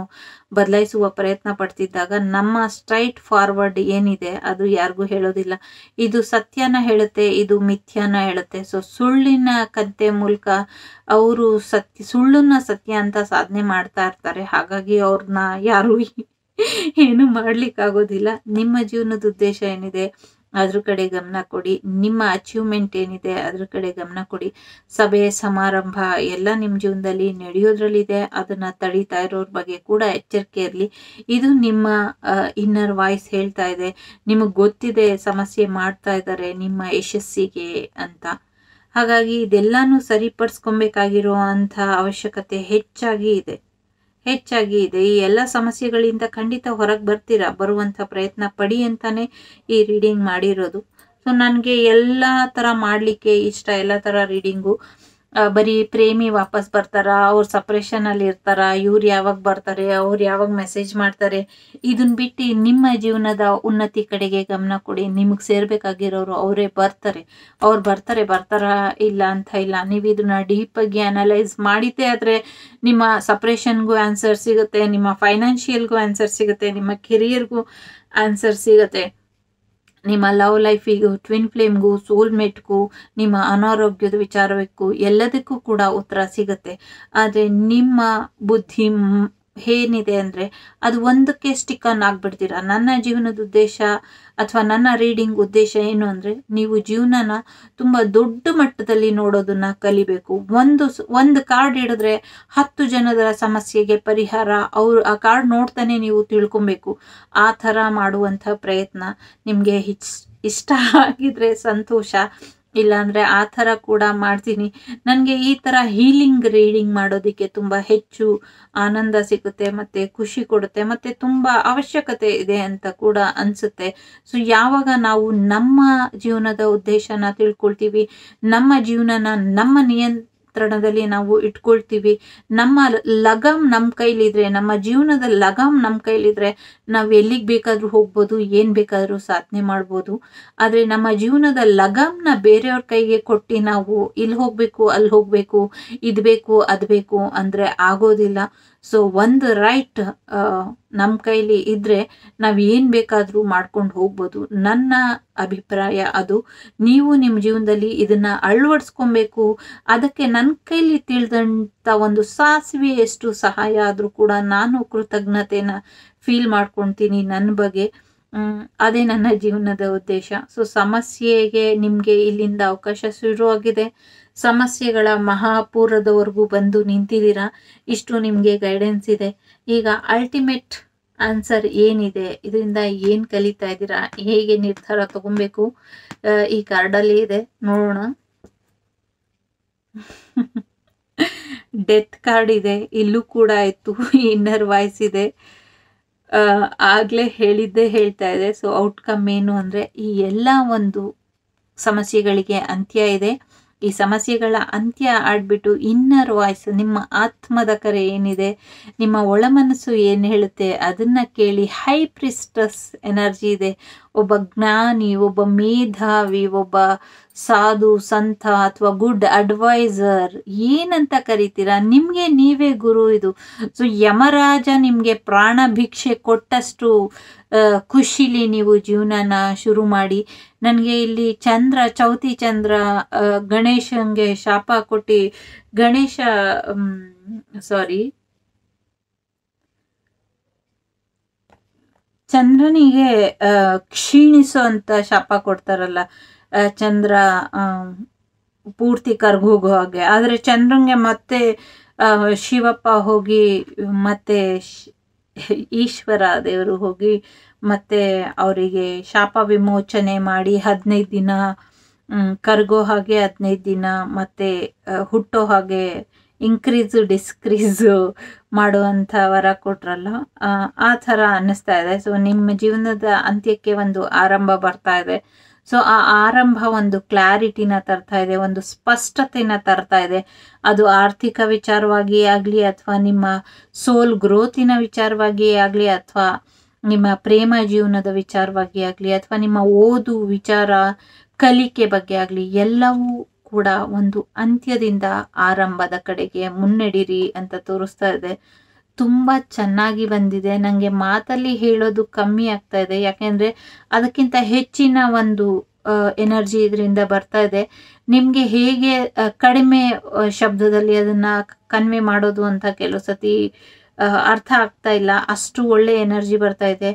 ಬದಲಾಯಿಸುವ ಪ್ರಯತ್ನ ಪಡ್ತಿದ್ದಾಗ ನಮ್ಮ ಸ್ಟ್ರೈಟ್ ಫಾರ್ವರ್ಡ್ ಏನಿದೆ ಅದು ಯಾರಿಗೂ ಹೇಳೋದಿಲ್ಲ ಇದು ಸತ್ಯನ ಹೇಳುತ್ತೆ ಇದು ಮಿಥ್ಯಾನ ಹೇಳುತ್ತೆ ಸೊ ಸುಳ್ಳಿನ ಕಂತೆ ಮೂಲಕ ಅವರು ಸತ್ಯ ಸುಳ್ಳನ್ನ ಸತ್ಯ ಅಂತ ಸಾಧನೆ ಮಾಡ್ತಾ ಇರ್ತಾರೆ ಹಾಗಾಗಿ ಅವ್ರನ್ನ ಯಾರು [LAUGHS] ಏನು ಮಾಡ್ಲಿಕ್ಕಾಗೋದಿಲ್ಲ ನಿಮ್ಮ ಜೀವನದ ಉದ್ದೇಶ ಏನಿದೆ ಅದ್ರ ಕಡೆ ಗಮನ ಕೊಡಿ ನಿಮ್ಮ ಅಚೀವ್ಮೆಂಟ್ ಏನಿದೆ ಅದ್ರ ಕಡೆ ಗಮನ ಕೊಡಿ ಸಭೆ ಸಮಾರಂಭ ಎಲ್ಲ ನಿಮ್ಮ ಜೀವನದಲ್ಲಿ ನಡೆಯೋದ್ರಲ್ಲಿದೆ ಅದನ್ನು ತಡೀತಾ ಇರೋರ ಬಗ್ಗೆ ಕೂಡ ಎಚ್ಚರಿಕೆ ಇರಲಿ ಇದು ನಿಮ್ಮ ಇನ್ನರ್ ವಾಯ್ಸ್ ಹೇಳ್ತಾ ಇದೆ ನಿಮಗೆ ಗೊತ್ತಿದೆ ಸಮಸ್ಯೆ ಮಾಡ್ತಾ ಇದ್ದಾರೆ ನಿಮ್ಮ ಯಶಸ್ಸಿಗೆ ಅಂತ ಹಾಗಾಗಿ ಇದೆಲ್ಲಾನು ಸರಿಪಡಿಸ್ಕೊಬೇಕಾಗಿರೋ ಅಂತ ಅವಶ್ಯಕತೆ ಹೆಚ್ಚಾಗಿ ಇದೆ ಹೆಚ್ಚಾಗಿ ಇದೆ ಈ ಎಲ್ಲ ಸಮಸ್ಯೆಗಳಿಂದ ಖಂಡಿತ ಹೊರಗೆ ಬರ್ತೀರಾ ಬರುವಂಥ ಪ್ರಯತ್ನ ಪಡಿ ಅಂತಾನೆ ಈ ರೀಡಿಂಗ್ ಮಾಡಿರೋದು ಸೊ ನನಗೆ ಎಲ್ಲ ತರ ಮಾಡಲಿಕ್ಕೆ ಇಷ್ಟ ಎಲ್ಲ ತರ ರೀಡಿಂಗು ಬರೀ ಪ್ರೇಮಿ ವಾಪಸ್ ಬರ್ತಾರ ಅವ್ರು ಸಪ್ರೇಷನಲ್ಲಿ ಇರ್ತಾರ ಇವ್ರು ಯಾವಾಗ ಬರ್ತಾರೆ ಅವ್ರು ಯಾವಾಗ ಮೆಸೇಜ್ ಮಾಡ್ತಾರೆ ಇದನ್ನ ಬಿಟ್ಟು ನಿಮ್ಮ ಜೀವನದ ಉನ್ನತಿ ಕಡೆಗೆ ಗಮನ ಕೊಡಿ ನಿಮಗೆ ಸೇರ್ಬೇಕಾಗಿರೋರು ಅವರೇ ಬರ್ತಾರೆ ಅವ್ರು ಬರ್ತಾರೆ ಬರ್ತಾರ ಇಲ್ಲ ಅಂತ ಇಲ್ಲ ನೀವು ಇದನ್ನ ಡೀಪ್ ಆಗಿ ಅನಲೈಸ್ ಮಾಡಿದ್ದೇ ಆದರೆ ನಿಮ್ಮ ಸಪ್ರೇಷನ್ಗೂ ಆನ್ಸರ್ ಸಿಗುತ್ತೆ ನಿಮ್ಮ ಫೈನಾನ್ಷಿಯಲ್ಗೂ ಆನ್ಸರ್ ಸಿಗುತ್ತೆ ನಿಮ್ಮ ಕೆರಿಯರ್ಗೂ ಆನ್ಸರ್ ಸಿಗುತ್ತೆ ನಿಮ್ಮ ಲವ್ ಲೈಫಿಗೂ ಟ್ವಿನ್ ಫ್ಲೇಮ್ಗೂ ಸೋಲ್ಮೇಟ್ಗೂ ನಿಮ್ಮ ಅನಾರೋಗ್ಯದ ವಿಚಾರಕ್ಕೂ ಎಲ್ಲದಕ್ಕೂ ಕೂಡ ಉತ್ತರ ಸಿಗುತ್ತೆ ಆದರೆ ನಿಮ್ಮ ಬುದ್ಧಿ ಏನಿದೆ ಅಂದರೆ ಅದು ಒಂದಕ್ಕೆ ಸ್ಟಿಕ್ಕನ್ ಆಗಿಬಿಡ್ತೀರ ನನ್ನ ಜೀವನದ ಉದ್ದೇಶ ಅಥವಾ ನನ್ನ ರೀಡಿಂಗ್ ಉದ್ದೇಶ ಏನು ಅಂದರೆ ನೀವು ಜೀವನನ ತುಂಬ ದೊಡ್ಡ ಮಟ್ಟದಲ್ಲಿ ನೋಡೋದನ್ನ ಕಲಿಬೇಕು ಒಂದು ಒಂದು ಕಾರ್ಡ್ ಹಿಡಿದ್ರೆ ಹತ್ತು ಜನರ ಸಮಸ್ಯೆಗೆ ಪರಿಹಾರ ಅವರು ಆ ಕಾರ್ಡ್ ನೋಡ್ತಾನೆ ನೀವು ತಿಳ್ಕೊಬೇಕು ಆ ಥರ ಮಾಡುವಂಥ ಪ್ರಯತ್ನ ನಿಮಗೆ ಇಷ್ಟ ಆಗಿದ್ರೆ ಸಂತೋಷ ಇಲ್ಲಾಂದರೆ ಆ ಥರ ಕೂಡ ಮಾಡ್ತೀನಿ ನನಗೆ ಈ ಥರ ಹೀಲಿಂಗ್ ರೀಡಿಂಗ್ ಮಾಡೋದಕ್ಕೆ ತುಂಬ ಹೆಚ್ಚು ಆನಂದ ಸಿಗುತ್ತೆ ಮತ್ತೆ ಖುಷಿ ಕೊಡುತ್ತೆ ಮತ್ತೆ ತುಂಬ ಅವಶ್ಯಕತೆ ಇದೆ ಅಂತ ಕೂಡ ಅನಿಸುತ್ತೆ ಸೊ ಯಾವಾಗ ನಾವು ನಮ್ಮ ಜೀವನದ ಉದ್ದೇಶನ ತಿಳ್ಕೊಳ್ತೀವಿ ನಮ್ಮ ಜೀವನನ ನಮ್ಮ ನಿಯಂತ್ರ ನಿಯಂತ್ರಣದಲ್ಲಿ ನಾವು ಇಟ್ಕೊಳ್ತೀವಿ ನಮ್ಮ ಲಗಮ್ ನಮ್ಮ ಕೈಲಿದ್ರೆ ನಮ್ಮ ಜೀವನದ ಲಗಮ್ ನಮ್ಮ ಕೈಲಿದ್ರೆ ನಾವು ಎಲ್ಲಿಗೆ ಬೇಕಾದರೂ ಹೋಗ್ಬೋದು ಏನು ಬೇಕಾದರೂ ಸಾಧನೆ ಮಾಡ್ಬೋದು ಆದರೆ ನಮ್ಮ ಜೀವನದ ಲಗಮ್ನ ಬೇರೆಯವ್ರ ಕೈಗೆ ಕೊಟ್ಟು ನಾವು ಇಲ್ಲಿ ಹೋಗಬೇಕು ಅಲ್ಲಿ ಹೋಗಬೇಕು ಇದು ಬೇಕು ಅದು ಬೇಕು ಅಂದರೆ ಆಗೋದಿಲ್ಲ ಸೊ ಒಂದು ರೈಟ್ ನಮ್ಮ ಕೈಲಿ ಇದ್ದರೆ ನಾವು ಏನು ಬೇಕಾದರೂ ಮಾಡ್ಕೊಂಡು ಹೋಗ್ಬೋದು ನನ್ನ ಅಭಿಪ್ರಾಯ ಅದು ನೀವು ನಿಮ್ಮ ಜೀವನದಲ್ಲಿ ಇದನ್ನು ಅಳವಡಿಸ್ಕೊಬೇಕು ಅದಕ್ಕೆ ನನ್ನ ಕೈಲಿ ತಿಳಿದಂಥ ಒಂದು ಎಷ್ಟು ಸಹಾಯ ಆದರೂ ಕೂಡ ನಾನು ಕೃತಜ್ಞತೆನ ಫೀಲ್ ಮಾಡ್ಕೊತೀನಿ ನನ್ನ ಬಗ್ಗೆ ಅದೇ ನನ್ನ ಜೀವನದ ಉದ್ದೇಶ ಸೊ ಸಮಸ್ಯೆಗೆ ನಿಮಗೆ ಇಲ್ಲಿಂದ ಅವಕಾಶ ಶುರುವಾಗಿದೆ ಸಮಸ್ಯೆಗಳ ಮಹಾಪೂರದವರೆಗೂ ಬಂದು ನಿಂತಿದ್ದೀರಾ ಇಷ್ಟು ನಿಮಗೆ ಗೈಡೆನ್ಸ್ ಇದೆ ಈಗ ಅಲ್ಟಿಮೇಟ್ ಆನ್ಸರ್ ಏನಿದೆ ಇದರಿಂದ ಏನು ಕಲಿತಾ ಇದ್ದೀರಾ ಹೇಗೆ ನಿರ್ಧಾರ ತಗೊಬೇಕು ಈ ಕಾರ್ಡಲ್ಲಿ ಇದೆ ನೋಡೋಣ ಡೆತ್ [LAUGHS] ಕಾರ್ಡ್ ಇದೆ ಇಲ್ಲೂ ಕೂಡ ಇತ್ತು ಇನ್ನರ್ ವಾಯ್ಸ್ ಇದೆ ಆಗಲೇ ಹೇಳಿದ್ದೇ ಹೇಳ್ತಾ ಇದೆ ಸೊ ಔಟ್ಕಮ್ ಏನು ಅಂದರೆ ಈ ಎಲ್ಲ ಒಂದು ಸಮಸ್ಯೆಗಳಿಗೆ ಅಂತ್ಯ ಇದೆ ಈ ಸಮಸ್ಯೆಗಳ ಅಂತ್ಯ ಆಡ್ಬಿಟ್ಟು ಇನ್ನರ್ ವಾಯ್ಸ್ ನಿಮ್ಮ ಆತ್ಮದ ಕರೆ ಏನಿದೆ ನಿಮ್ಮ ಮನಸ್ಸು ಏನು ಹೇಳುತ್ತೆ ಅದನ್ನು ಕೇಳಿ ಹೈ ಪ್ರಿಸ್ಟಸ್ ಎನರ್ಜಿ ಇದೆ ಒಬ್ಬ ಜ್ಞಾನಿ ಒಬ್ಬ ಮೇಧಾವಿ ಒಬ್ಬ ಸಾಧು ಸಂತ ಅಥವಾ ಗುಡ್ ಅಡ್ವೈಸರ್ ಏನಂತ ಕರಿತೀರಾ ನಿಮಗೆ ನೀವೇ ಗುರು ಇದು ಸೊ ಯಮರಾಜ ನಿಮಗೆ ಪ್ರಾಣ ಭಿಕ್ಷೆ ಕೊಟ್ಟಷ್ಟು ಖುಷಿಲಿ ನೀವು ಜೀವನನ ಶುರು ಮಾಡಿ ನನಗೆ ಇಲ್ಲಿ ಚಂದ್ರ ಚೌತಿ ಚಂದ್ರ ಗಣೇಶನಿಗೆ ಶಾಪ ಕೊಟ್ಟು ಗಣೇಶ ಸಾರಿ ಚಂದ್ರನಿಗೆ ಕ್ಷೀಣಿಸೋ ಅಂತ ಶಾಪ ಕೊಡ್ತಾರಲ್ಲ ಚಂದ್ರ ಪೂರ್ತಿ ಕರ್ಗೋಗೋ ಹಾಗೆ ಆದರೆ ಚಂದ್ರಂಗೆ ಮತ್ತೆ ಶಿವಪ್ಪ ಹೋಗಿ ಮತ್ತೆ ಈಶ್ವರ ದೇವರು ಹೋಗಿ ಮತ್ತೆ ಅವರಿಗೆ ಶಾಪ ವಿಮೋಚನೆ ಮಾಡಿ ಹದಿನೈದು ದಿನ ಕರ್ಗೋ ಹಾಗೆ ಹದಿನೈದು ದಿನ ಮತ್ತೆ ಹುಟ್ಟೋ ಹಾಗೆ ಇನ್ಕ್ರೀಸು ಡಿಸ್ಕ್ರೀಸು ಮಾಡುವಂಥ ವರ ಕೊಟ್ರಲ್ಲ ಆ ಥರ ಅನ್ನಿಸ್ತಾ ಇದೆ ಸೊ ನಿಮ್ಮ ಜೀವನದ ಅಂತ್ಯಕ್ಕೆ ಒಂದು ಆರಂಭ ಬರ್ತಾ ಇದೆ ಸೊ ಆ ಆರಂಭ ಒಂದು ಕ್ಲಾರಿಟಿನ ತರ್ತಾ ಇದೆ ಒಂದು ಸ್ಪಷ್ಟತೆನ ತರ್ತಾ ಇದೆ ಅದು ಆರ್ಥಿಕ ವಿಚಾರವಾಗಿ ಆಗಲಿ ಅಥವಾ ನಿಮ್ಮ ಸೋಲ್ ಗ್ರೋತಿನ ವಿಚಾರವಾಗಿ ಆಗಲಿ ಅಥವಾ ನಿಮ್ಮ ಪ್ರೇಮ ಜೀವನದ ವಿಚಾರವಾಗಿ ಆಗಲಿ ಅಥವಾ ನಿಮ್ಮ ಓದು ವಿಚಾರ ಕಲಿಕೆ ಬಗ್ಗೆ ಆಗಲಿ ಎಲ್ಲವೂ ಕೂಡ ಒಂದು ಅಂತ್ಯದಿಂದ ಆರಂಭದ ಕಡೆಗೆ ಮುನ್ನಡೀರಿ ಅಂತ ತೋರಿಸ್ತಾ ಇದೆ ತುಂಬ ಚೆನ್ನಾಗಿ ಬಂದಿದೆ ನನಗೆ ಮಾತಲ್ಲಿ ಹೇಳೋದು ಕಮ್ಮಿ ಆಗ್ತಾ ಇದೆ ಯಾಕೆಂದರೆ ಅದಕ್ಕಿಂತ ಹೆಚ್ಚಿನ ಒಂದು ಎನರ್ಜಿ ಇದರಿಂದ ಬರ್ತಾ ಇದೆ ನಿಮಗೆ ಹೇಗೆ ಕಡಿಮೆ ಶಬ್ದದಲ್ಲಿ ಅದನ್ನು ಕನ್ವೆ ಮಾಡೋದು ಅಂತ ಕೆಲವು ಸತಿ ಅರ್ಥ ಆಗ್ತಾ ಇಲ್ಲ ಅಷ್ಟು ಒಳ್ಳೆ ಎನರ್ಜಿ ಬರ್ತಾ ಇದೆ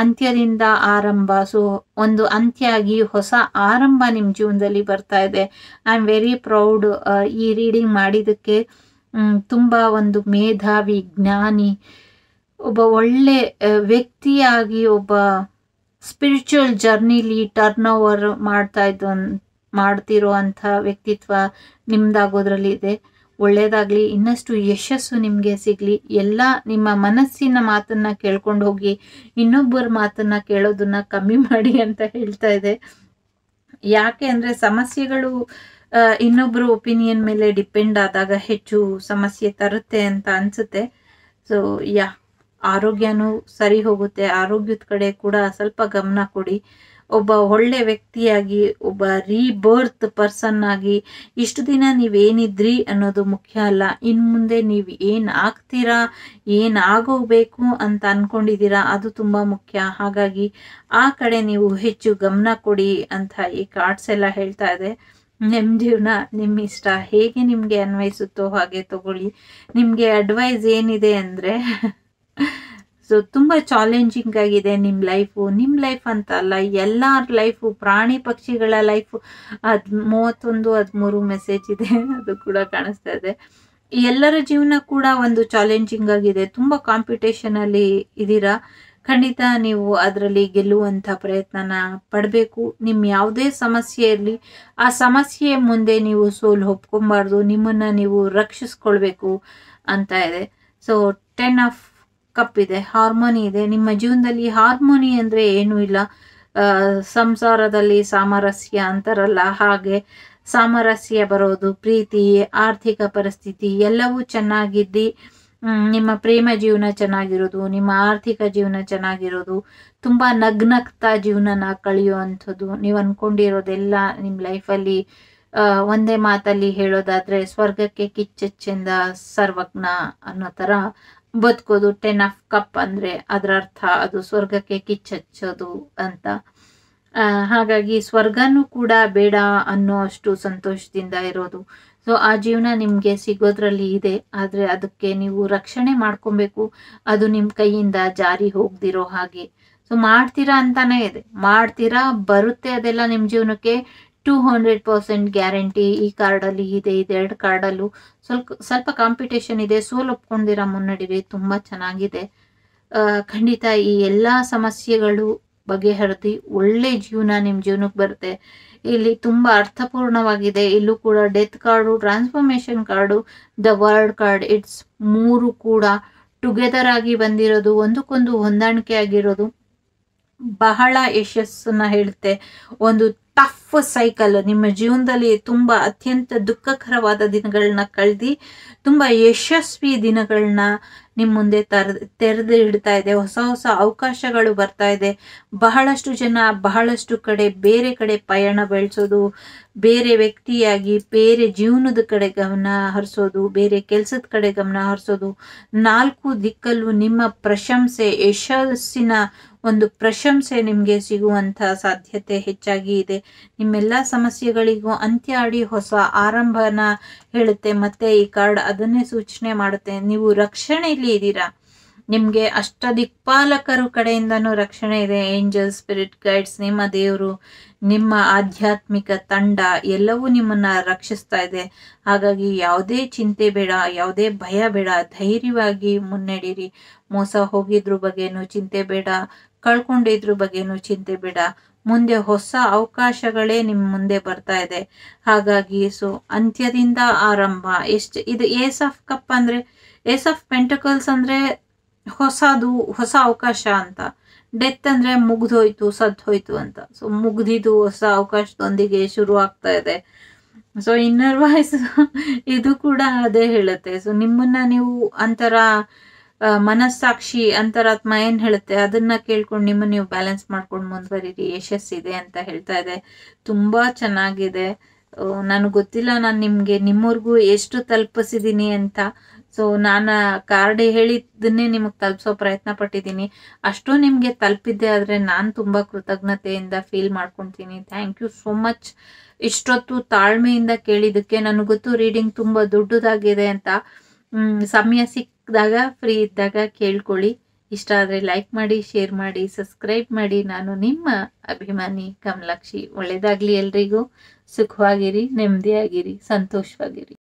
ಅಂತ್ಯದಿಂದ ಆರಂಭ ಸೊ ಒಂದು ಅಂತ್ಯ ಆಗಿ ಹೊಸ ಆರಂಭ ನಿಮ್ಮ ಜೀವನದಲ್ಲಿ ಬರ್ತಾ ಇದೆ ಐ ಆಮ್ ವೆರಿ ಪ್ರೌಡ್ ಈ ರೀಡಿಂಗ್ ಮಾಡಿದ್ದಕ್ಕೆ ತುಂಬ ಒಂದು ಮೇಧಾವಿ ಜ್ಞಾನಿ ಒಬ್ಬ ಒಳ್ಳೆ ವ್ಯಕ್ತಿಯಾಗಿ ಒಬ್ಬ ಸ್ಪಿರಿಚುವಲ್ ಜರ್ನಿಲಿ ಟರ್ನ್ ಓವರ್ ಮಾಡ್ತಾ ಇದ್ದ ಮಾಡ್ತಿರೋ ಅಂಥ ವ್ಯಕ್ತಿತ್ವ ನಿಮ್ದಾಗೋದ್ರಲ್ಲಿ ಇದೆ ಒಳ್ಳೆಯದಾಗಲಿ ಇನ್ನಷ್ಟು ಯಶಸ್ಸು ನಿಮಗೆ ಸಿಗಲಿ ಎಲ್ಲ ನಿಮ್ಮ ಮನಸ್ಸಿನ ಮಾತನ್ನು ಕೇಳ್ಕೊಂಡು ಹೋಗಿ ಇನ್ನೊಬ್ಬರ ಮಾತನ್ನು ಕೇಳೋದನ್ನು ಕಮ್ಮಿ [LAUGHS] ಮಾಡಿ ಅಂತ ಹೇಳ್ತಾ ಇದೆ ಯಾಕೆ ಅಂದರೆ ಸಮಸ್ಯೆಗಳು ಇನ್ನೊಬ್ಬರು ಒಪಿನಿಯನ್ ಮೇಲೆ ಡಿಪೆಂಡ್ ಆದಾಗ ಹೆಚ್ಚು ಸಮಸ್ಯೆ ತರುತ್ತೆ ಅಂತ ಅನಿಸುತ್ತೆ ಸೊ ಯಾ ಆರೋಗ್ಯನೂ ಸರಿ ಹೋಗುತ್ತೆ ಆರೋಗ್ಯದ ಕಡೆ ಕೂಡ ಸ್ವಲ್ಪ ಗಮನ ಕೊಡಿ ಒಬ್ಬ ಒಳ್ಳೆ ವ್ಯಕ್ತಿಯಾಗಿ ಒಬ್ಬ ರೀಬರ್ತ್ ಪರ್ಸನ್ ಆಗಿ ಇಷ್ಟು ದಿನ ನೀವೇನಿದ್ರಿ ಅನ್ನೋದು ಮುಖ್ಯ ಅಲ್ಲ ಇನ್ನು ಮುಂದೆ ನೀವು ಏನು ಆಗ್ತೀರಾ ಏನು ಆಗೋಗ್ಬೇಕು ಅಂತ ಅಂದ್ಕೊಂಡಿದ್ದೀರಾ ಅದು ತುಂಬ ಮುಖ್ಯ ಹಾಗಾಗಿ ಆ ಕಡೆ ನೀವು ಹೆಚ್ಚು ಗಮನ ಕೊಡಿ ಅಂತ ಈ ಕಾರ್ಡ್ಸ್ ಎಲ್ಲ ಹೇಳ್ತಾ ಇದೆ ನಿಮ್ಮ ಜೀವನ ನಿಮ್ಮ ಇಷ್ಟ ಹೇಗೆ ನಿಮಗೆ ಅನ್ವಯಿಸುತ್ತೋ ಹಾಗೆ ತಗೊಳ್ಳಿ ನಿಮಗೆ ಅಡ್ವೈಸ್ ಏನಿದೆ ಅಂದರೆ ಸೊ ತುಂಬ ಚಾಲೆಂಜಿಂಗ್ ಆಗಿದೆ ನಿಮ್ಮ ಲೈಫು ನಿಮ್ಮ ಲೈಫ್ ಅಂತ ಅಲ್ಲ ಎಲ್ಲರ ಲೈಫು ಪ್ರಾಣಿ ಪಕ್ಷಿಗಳ ಲೈಫು ಅದು ಮೂವತ್ತೊಂದು ಹದಿಮೂರು ಮೆಸೇಜ್ ಇದೆ ಅದು ಕೂಡ ಕಾಣಿಸ್ತಾ ಇದೆ ಎಲ್ಲರ ಜೀವನ ಕೂಡ ಒಂದು ಚಾಲೆಂಜಿಂಗ್ ಆಗಿದೆ ತುಂಬ ಕಾಂಪಿಟೇಷನಲ್ಲಿ ಇದ್ದೀರಾ ಖಂಡಿತ ನೀವು ಅದರಲ್ಲಿ ಗೆಲ್ಲುವಂಥ ಪ್ರಯತ್ನನ ಪಡಬೇಕು ನಿಮ್ಮ ಯಾವುದೇ ಸಮಸ್ಯೆ ಇರಲಿ ಆ ಸಮಸ್ಯೆ ಮುಂದೆ ನೀವು ಸೋಲು ಒಪ್ಕೊಬಾರ್ದು ನಿಮ್ಮನ್ನು ನೀವು ರಕ್ಷಿಸ್ಕೊಳ್ಬೇಕು ಅಂತ ಇದೆ ಸೊ ಟೆನ್ ಆಫ್ ಕಪ್ ಇದೆ ಹಾರ್ಮೋನಿ ಇದೆ ನಿಮ್ಮ ಜೀವನದಲ್ಲಿ ಹಾರ್ಮೋನಿ ಅಂದರೆ ಏನೂ ಇಲ್ಲ ಸಂಸಾರದಲ್ಲಿ ಸಾಮರಸ್ಯ ಅಂತಾರಲ್ಲ ಹಾಗೆ ಸಾಮರಸ್ಯ ಬರೋದು ಪ್ರೀತಿ ಆರ್ಥಿಕ ಪರಿಸ್ಥಿತಿ ಎಲ್ಲವೂ ಚೆನ್ನಾಗಿದ್ದು ನಿಮ್ಮ ಪ್ರೇಮ ಜೀವನ ಚೆನ್ನಾಗಿರೋದು ನಿಮ್ಮ ಆರ್ಥಿಕ ಜೀವನ ಚೆನ್ನಾಗಿರೋದು ತುಂಬ ನಗ್ನಗ್ತಾ ಜೀವನನ ಕಳೆಯುವಂಥದ್ದು ನೀವು ಅಂದ್ಕೊಂಡಿರೋದೆಲ್ಲ ನಿಮ್ಮ ಲೈಫಲ್ಲಿ ಒಂದೇ ಮಾತಲ್ಲಿ ಹೇಳೋದಾದರೆ ಸ್ವರ್ಗಕ್ಕೆ ಕಿಚ್ಚೆಚ್ಚಿಂದ ಸರ್ವಜ್ಞ ಅನ್ನೋ ಥರ ಬದುಕೋದು ಟೆನ್ ಆಫ್ ಕಪ್ ಅಂದರೆ ಅದರ ಅರ್ಥ ಅದು ಸ್ವರ್ಗಕ್ಕೆ ಕಿಚ್ಚಚ್ಚೋದು ಅಂತ ಹಾಗಾಗಿ ಸ್ವರ್ಗನೂ ಕೂಡ ಬೇಡ ಅನ್ನೋ ಅಷ್ಟು ಸಂತೋಷದಿಂದ ಇರೋದು ಸೊ ಆ ಜೀವನ ನಿಮಗೆ ಸಿಗೋದ್ರಲ್ಲಿ ಇದೆ ಆದರೆ ಅದಕ್ಕೆ ನೀವು ರಕ್ಷಣೆ ಮಾಡ್ಕೊಬೇಕು ಅದು ನಿಮ್ಮ ಕೈಯಿಂದ ಜಾರಿ ಹೋಗ್ದಿರೋ ಹಾಗೆ ಸೊ ಮಾಡ್ತೀರಾ ಅಂತಾನೆ ಇದೆ ಮಾಡ್ತೀರಾ ಬರುತ್ತೆ ಅದೆಲ್ಲ ನಿಮ್ಮ ಜೀವನಕ್ಕೆ ಟೂ ಹಂಡ್ರೆಡ್ ಪರ್ಸೆಂಟ್ ಗ್ಯಾರಂಟಿ ಈ ಕಾರ್ಡಲ್ಲಿ ಇದೆ ಇದೆರಡು ಕಾರ್ಡಲ್ಲೂ ಸ್ವಲ್ಪ ಸ್ವಲ್ಪ ಕಾಂಪಿಟೇಷನ್ ಇದೆ ಸೋಲ್ ಒಪ್ಕೊಂಡಿರ ಮುನ್ನಡಿರಿ ತುಂಬ ಚೆನ್ನಾಗಿದೆ ಖಂಡಿತ ಈ ಎಲ್ಲ ಸಮಸ್ಯೆಗಳು ಬಗೆಹರಿದು ಒಳ್ಳೆ ಜೀವನ ನಿಮ್ಮ ಜೀವನಕ್ಕೆ ಬರುತ್ತೆ ಇಲ್ಲಿ ತುಂಬಾ ಅರ್ಥಪೂರ್ಣವಾಗಿದೆ ಇಲ್ಲೂ ಕೂಡ death card transformation card the world card it's ಮೂರು ಕೂಡ ಟುಗೆದರ್ ಆಗಿ ಬಂದಿರೋದು ಒಂದಕ್ಕೊಂದು ಹೊಂದಾಣಿಕೆ ಆಗಿರೋದು ಬಹಳ ಯಶಸ್ಸನ್ನ ಹೇಳುತ್ತೆ ಒಂದು ಟಫ್ ಸೈಕಲ್ ನಿಮ್ಮ ಜೀವನದಲ್ಲಿ ತುಂಬ ಅತ್ಯಂತ ದುಃಖಕರವಾದ ದಿನಗಳನ್ನ ಕಳೆದಿ ತುಂಬ ಯಶಸ್ವಿ ದಿನಗಳನ್ನ ನಿಮ್ಮ ಮುಂದೆ ತರ್ ತೆರೆದು ಇಡ್ತಾ ಇದೆ ಹೊಸ ಹೊಸ ಅವಕಾಶಗಳು ಬರ್ತಾ ಇದೆ ಬಹಳಷ್ಟು ಜನ ಬಹಳಷ್ಟು ಕಡೆ ಬೇರೆ ಕಡೆ ಪಯಣ ಬೆಳೆಸೋದು ಬೇರೆ ವ್ಯಕ್ತಿಯಾಗಿ ಬೇರೆ ಜೀವನದ ಕಡೆ ಗಮನ ಹರಿಸೋದು ಬೇರೆ ಕೆಲಸದ ಕಡೆ ಗಮನ ಹರಿಸೋದು ನಾಲ್ಕು ದಿಕ್ಕಲ್ಲೂ ನಿಮ್ಮ ಪ್ರಶಂಸೆ ಯಶಸ್ಸಿನ ಒಂದು ಪ್ರಶಂಸೆ ನಿಮಗೆ ಸಿಗುವಂಥ ಸಾಧ್ಯತೆ ಹೆಚ್ಚಾಗಿ ಇದೆ ನಿಮ್ಮೆಲ್ಲ ಸಮಸ್ಯೆಗಳಿಗೂ ಅಂತ್ಯ ಆಡಿ ಹೊಸ ಆರಂಭನ ಹೇಳುತ್ತೆ ಮತ್ತೆ ಈ ಕಾರ್ಡ್ ಅದನ್ನೇ ಸೂಚನೆ ಮಾಡುತ್ತೆ ನೀವು ರಕ್ಷಣೆಯಲ್ಲಿ ಇದ್ದೀರಾ ನಿಮಗೆ ಅಷ್ಟ ದಿಕ್ಪಾಲಕರು ಕಡೆಯಿಂದನೂ ರಕ್ಷಣೆ ಇದೆ ಏಂಜಲ್ ಸ್ಪಿರಿಟ್ ಗೈಡ್ಸ್ ನಿಮ್ಮ ದೇವರು ನಿಮ್ಮ ಆಧ್ಯಾತ್ಮಿಕ ತಂಡ ಎಲ್ಲವೂ ನಿಮ್ಮನ್ನ ರಕ್ಷಿಸ್ತಾ ಇದೆ ಹಾಗಾಗಿ ಯಾವುದೇ ಚಿಂತೆ ಬೇಡ ಯಾವುದೇ ಭಯ ಬೇಡ ಧೈರ್ಯವಾಗಿ ಮುನ್ನಡೀರಿ ಮೋಸ ಹೋಗಿದ್ರ ಬಗ್ಗೆನೂ ಚಿಂತೆ ಬೇಡ ಕಳ್ಕೊಂಡಿದ್ರ ಬಗ್ಗೆನೂ ಚಿಂತೆ ಬೇಡ ಮುಂದೆ ಹೊಸ ಅವಕಾಶಗಳೇ ನಿಮ್ಮ ಮುಂದೆ ಬರ್ತಾ ಇದೆ ಹಾಗಾಗಿ ಸೊ ಅಂತ್ಯದಿಂದ ಆರಂಭ ಎಷ್ಟು ಇದು ಏಸ್ ಆಫ್ ಕಪ್ ಅಂದರೆ ಏಸ್ ಆಫ್ ಪೆಂಟಕಲ್ಸ್ ಅಂದರೆ ಹೊಸದು ಹೊಸ ಅವಕಾಶ ಅಂತ ಡೆತ್ ಅಂದರೆ ಮುಗ್ದೋಯ್ತು ಹೋಯ್ತು ಅಂತ ಸೊ ಮುಗ್ದಿದ್ದು ಹೊಸ ಅವಕಾಶದೊಂದಿಗೆ ಶುರು ಆಗ್ತಾ ಇದೆ ಸೊ ಇನ್ನರ್ ವಾಯ್ಸ್ [LAUGHS] ಇದು ಕೂಡ ಅದೇ ಹೇಳುತ್ತೆ ಸೊ ನಿಮ್ಮನ್ನ ನೀವು ಅಂತರ ಮನಸ್ಸಾಕ್ಷಿ ಅಂತರಾತ್ಮ ಏನು ಹೇಳುತ್ತೆ ಅದನ್ನ ಕೇಳ್ಕೊಂಡು ನಿಮ್ಮ ನೀವು ಬ್ಯಾಲೆನ್ಸ್ ಮಾಡ್ಕೊಂಡು ಮುಂದುವರಿರಿ ಇದೆ ಅಂತ ಹೇಳ್ತಾ ಇದೆ ತುಂಬಾ ಚೆನ್ನಾಗಿದೆ ನನಗೆ ಗೊತ್ತಿಲ್ಲ ನಾನು ನಿಮಗೆ ನಿಮ್ಮವ್ರಿಗೂ ಎಷ್ಟು ತಲುಪಿಸಿದ್ದೀನಿ ಅಂತ ಸೊ ನಾನು ಕಾರ್ಡ್ ಹೇಳಿದ್ದನ್ನೇ ನಿಮಗೆ ತಲುಪಿಸೋ ಪ್ರಯತ್ನ ಪಟ್ಟಿದ್ದೀನಿ ಅಷ್ಟು ನಿಮಗೆ ತಲುಪಿದ್ದೆ ಆದರೆ ನಾನು ತುಂಬ ಕೃತಜ್ಞತೆಯಿಂದ ಫೀಲ್ ಮಾಡ್ಕೊಂತೀನಿ ಥ್ಯಾಂಕ್ ಯು ಸೋ ಮಚ್ ಇಷ್ಟೊತ್ತು ತಾಳ್ಮೆಯಿಂದ ಕೇಳಿದ್ದಕ್ಕೆ ನನಗೆ ಗೊತ್ತು ರೀಡಿಂಗ್ ತುಂಬ ದೊಡ್ಡದಾಗಿದೆ ಅಂತ ಸಮಯ ಸಿಕ್ ಸಿಕ್ಕಿದಾಗ ಫ್ರೀ ಇದ್ದಾಗ ಕೇಳ್ಕೊಳ್ಳಿ ಇಷ್ಟ ಆದರೆ ಲೈಕ್ ಮಾಡಿ ಶೇರ್ ಮಾಡಿ ಸಬ್ಸ್ಕ್ರೈಬ್ ಮಾಡಿ ನಾನು ನಿಮ್ಮ ಅಭಿಮಾನಿ ಕಮಲಾಕ್ಷಿ ಒಳ್ಳೆಯದಾಗಲಿ ಎಲ್ರಿಗೂ ಸುಖವಾಗಿರಿ ನೆಮ್ಮದಿಯಾಗಿರಿ ಸಂತೋಷವಾಗಿರಿ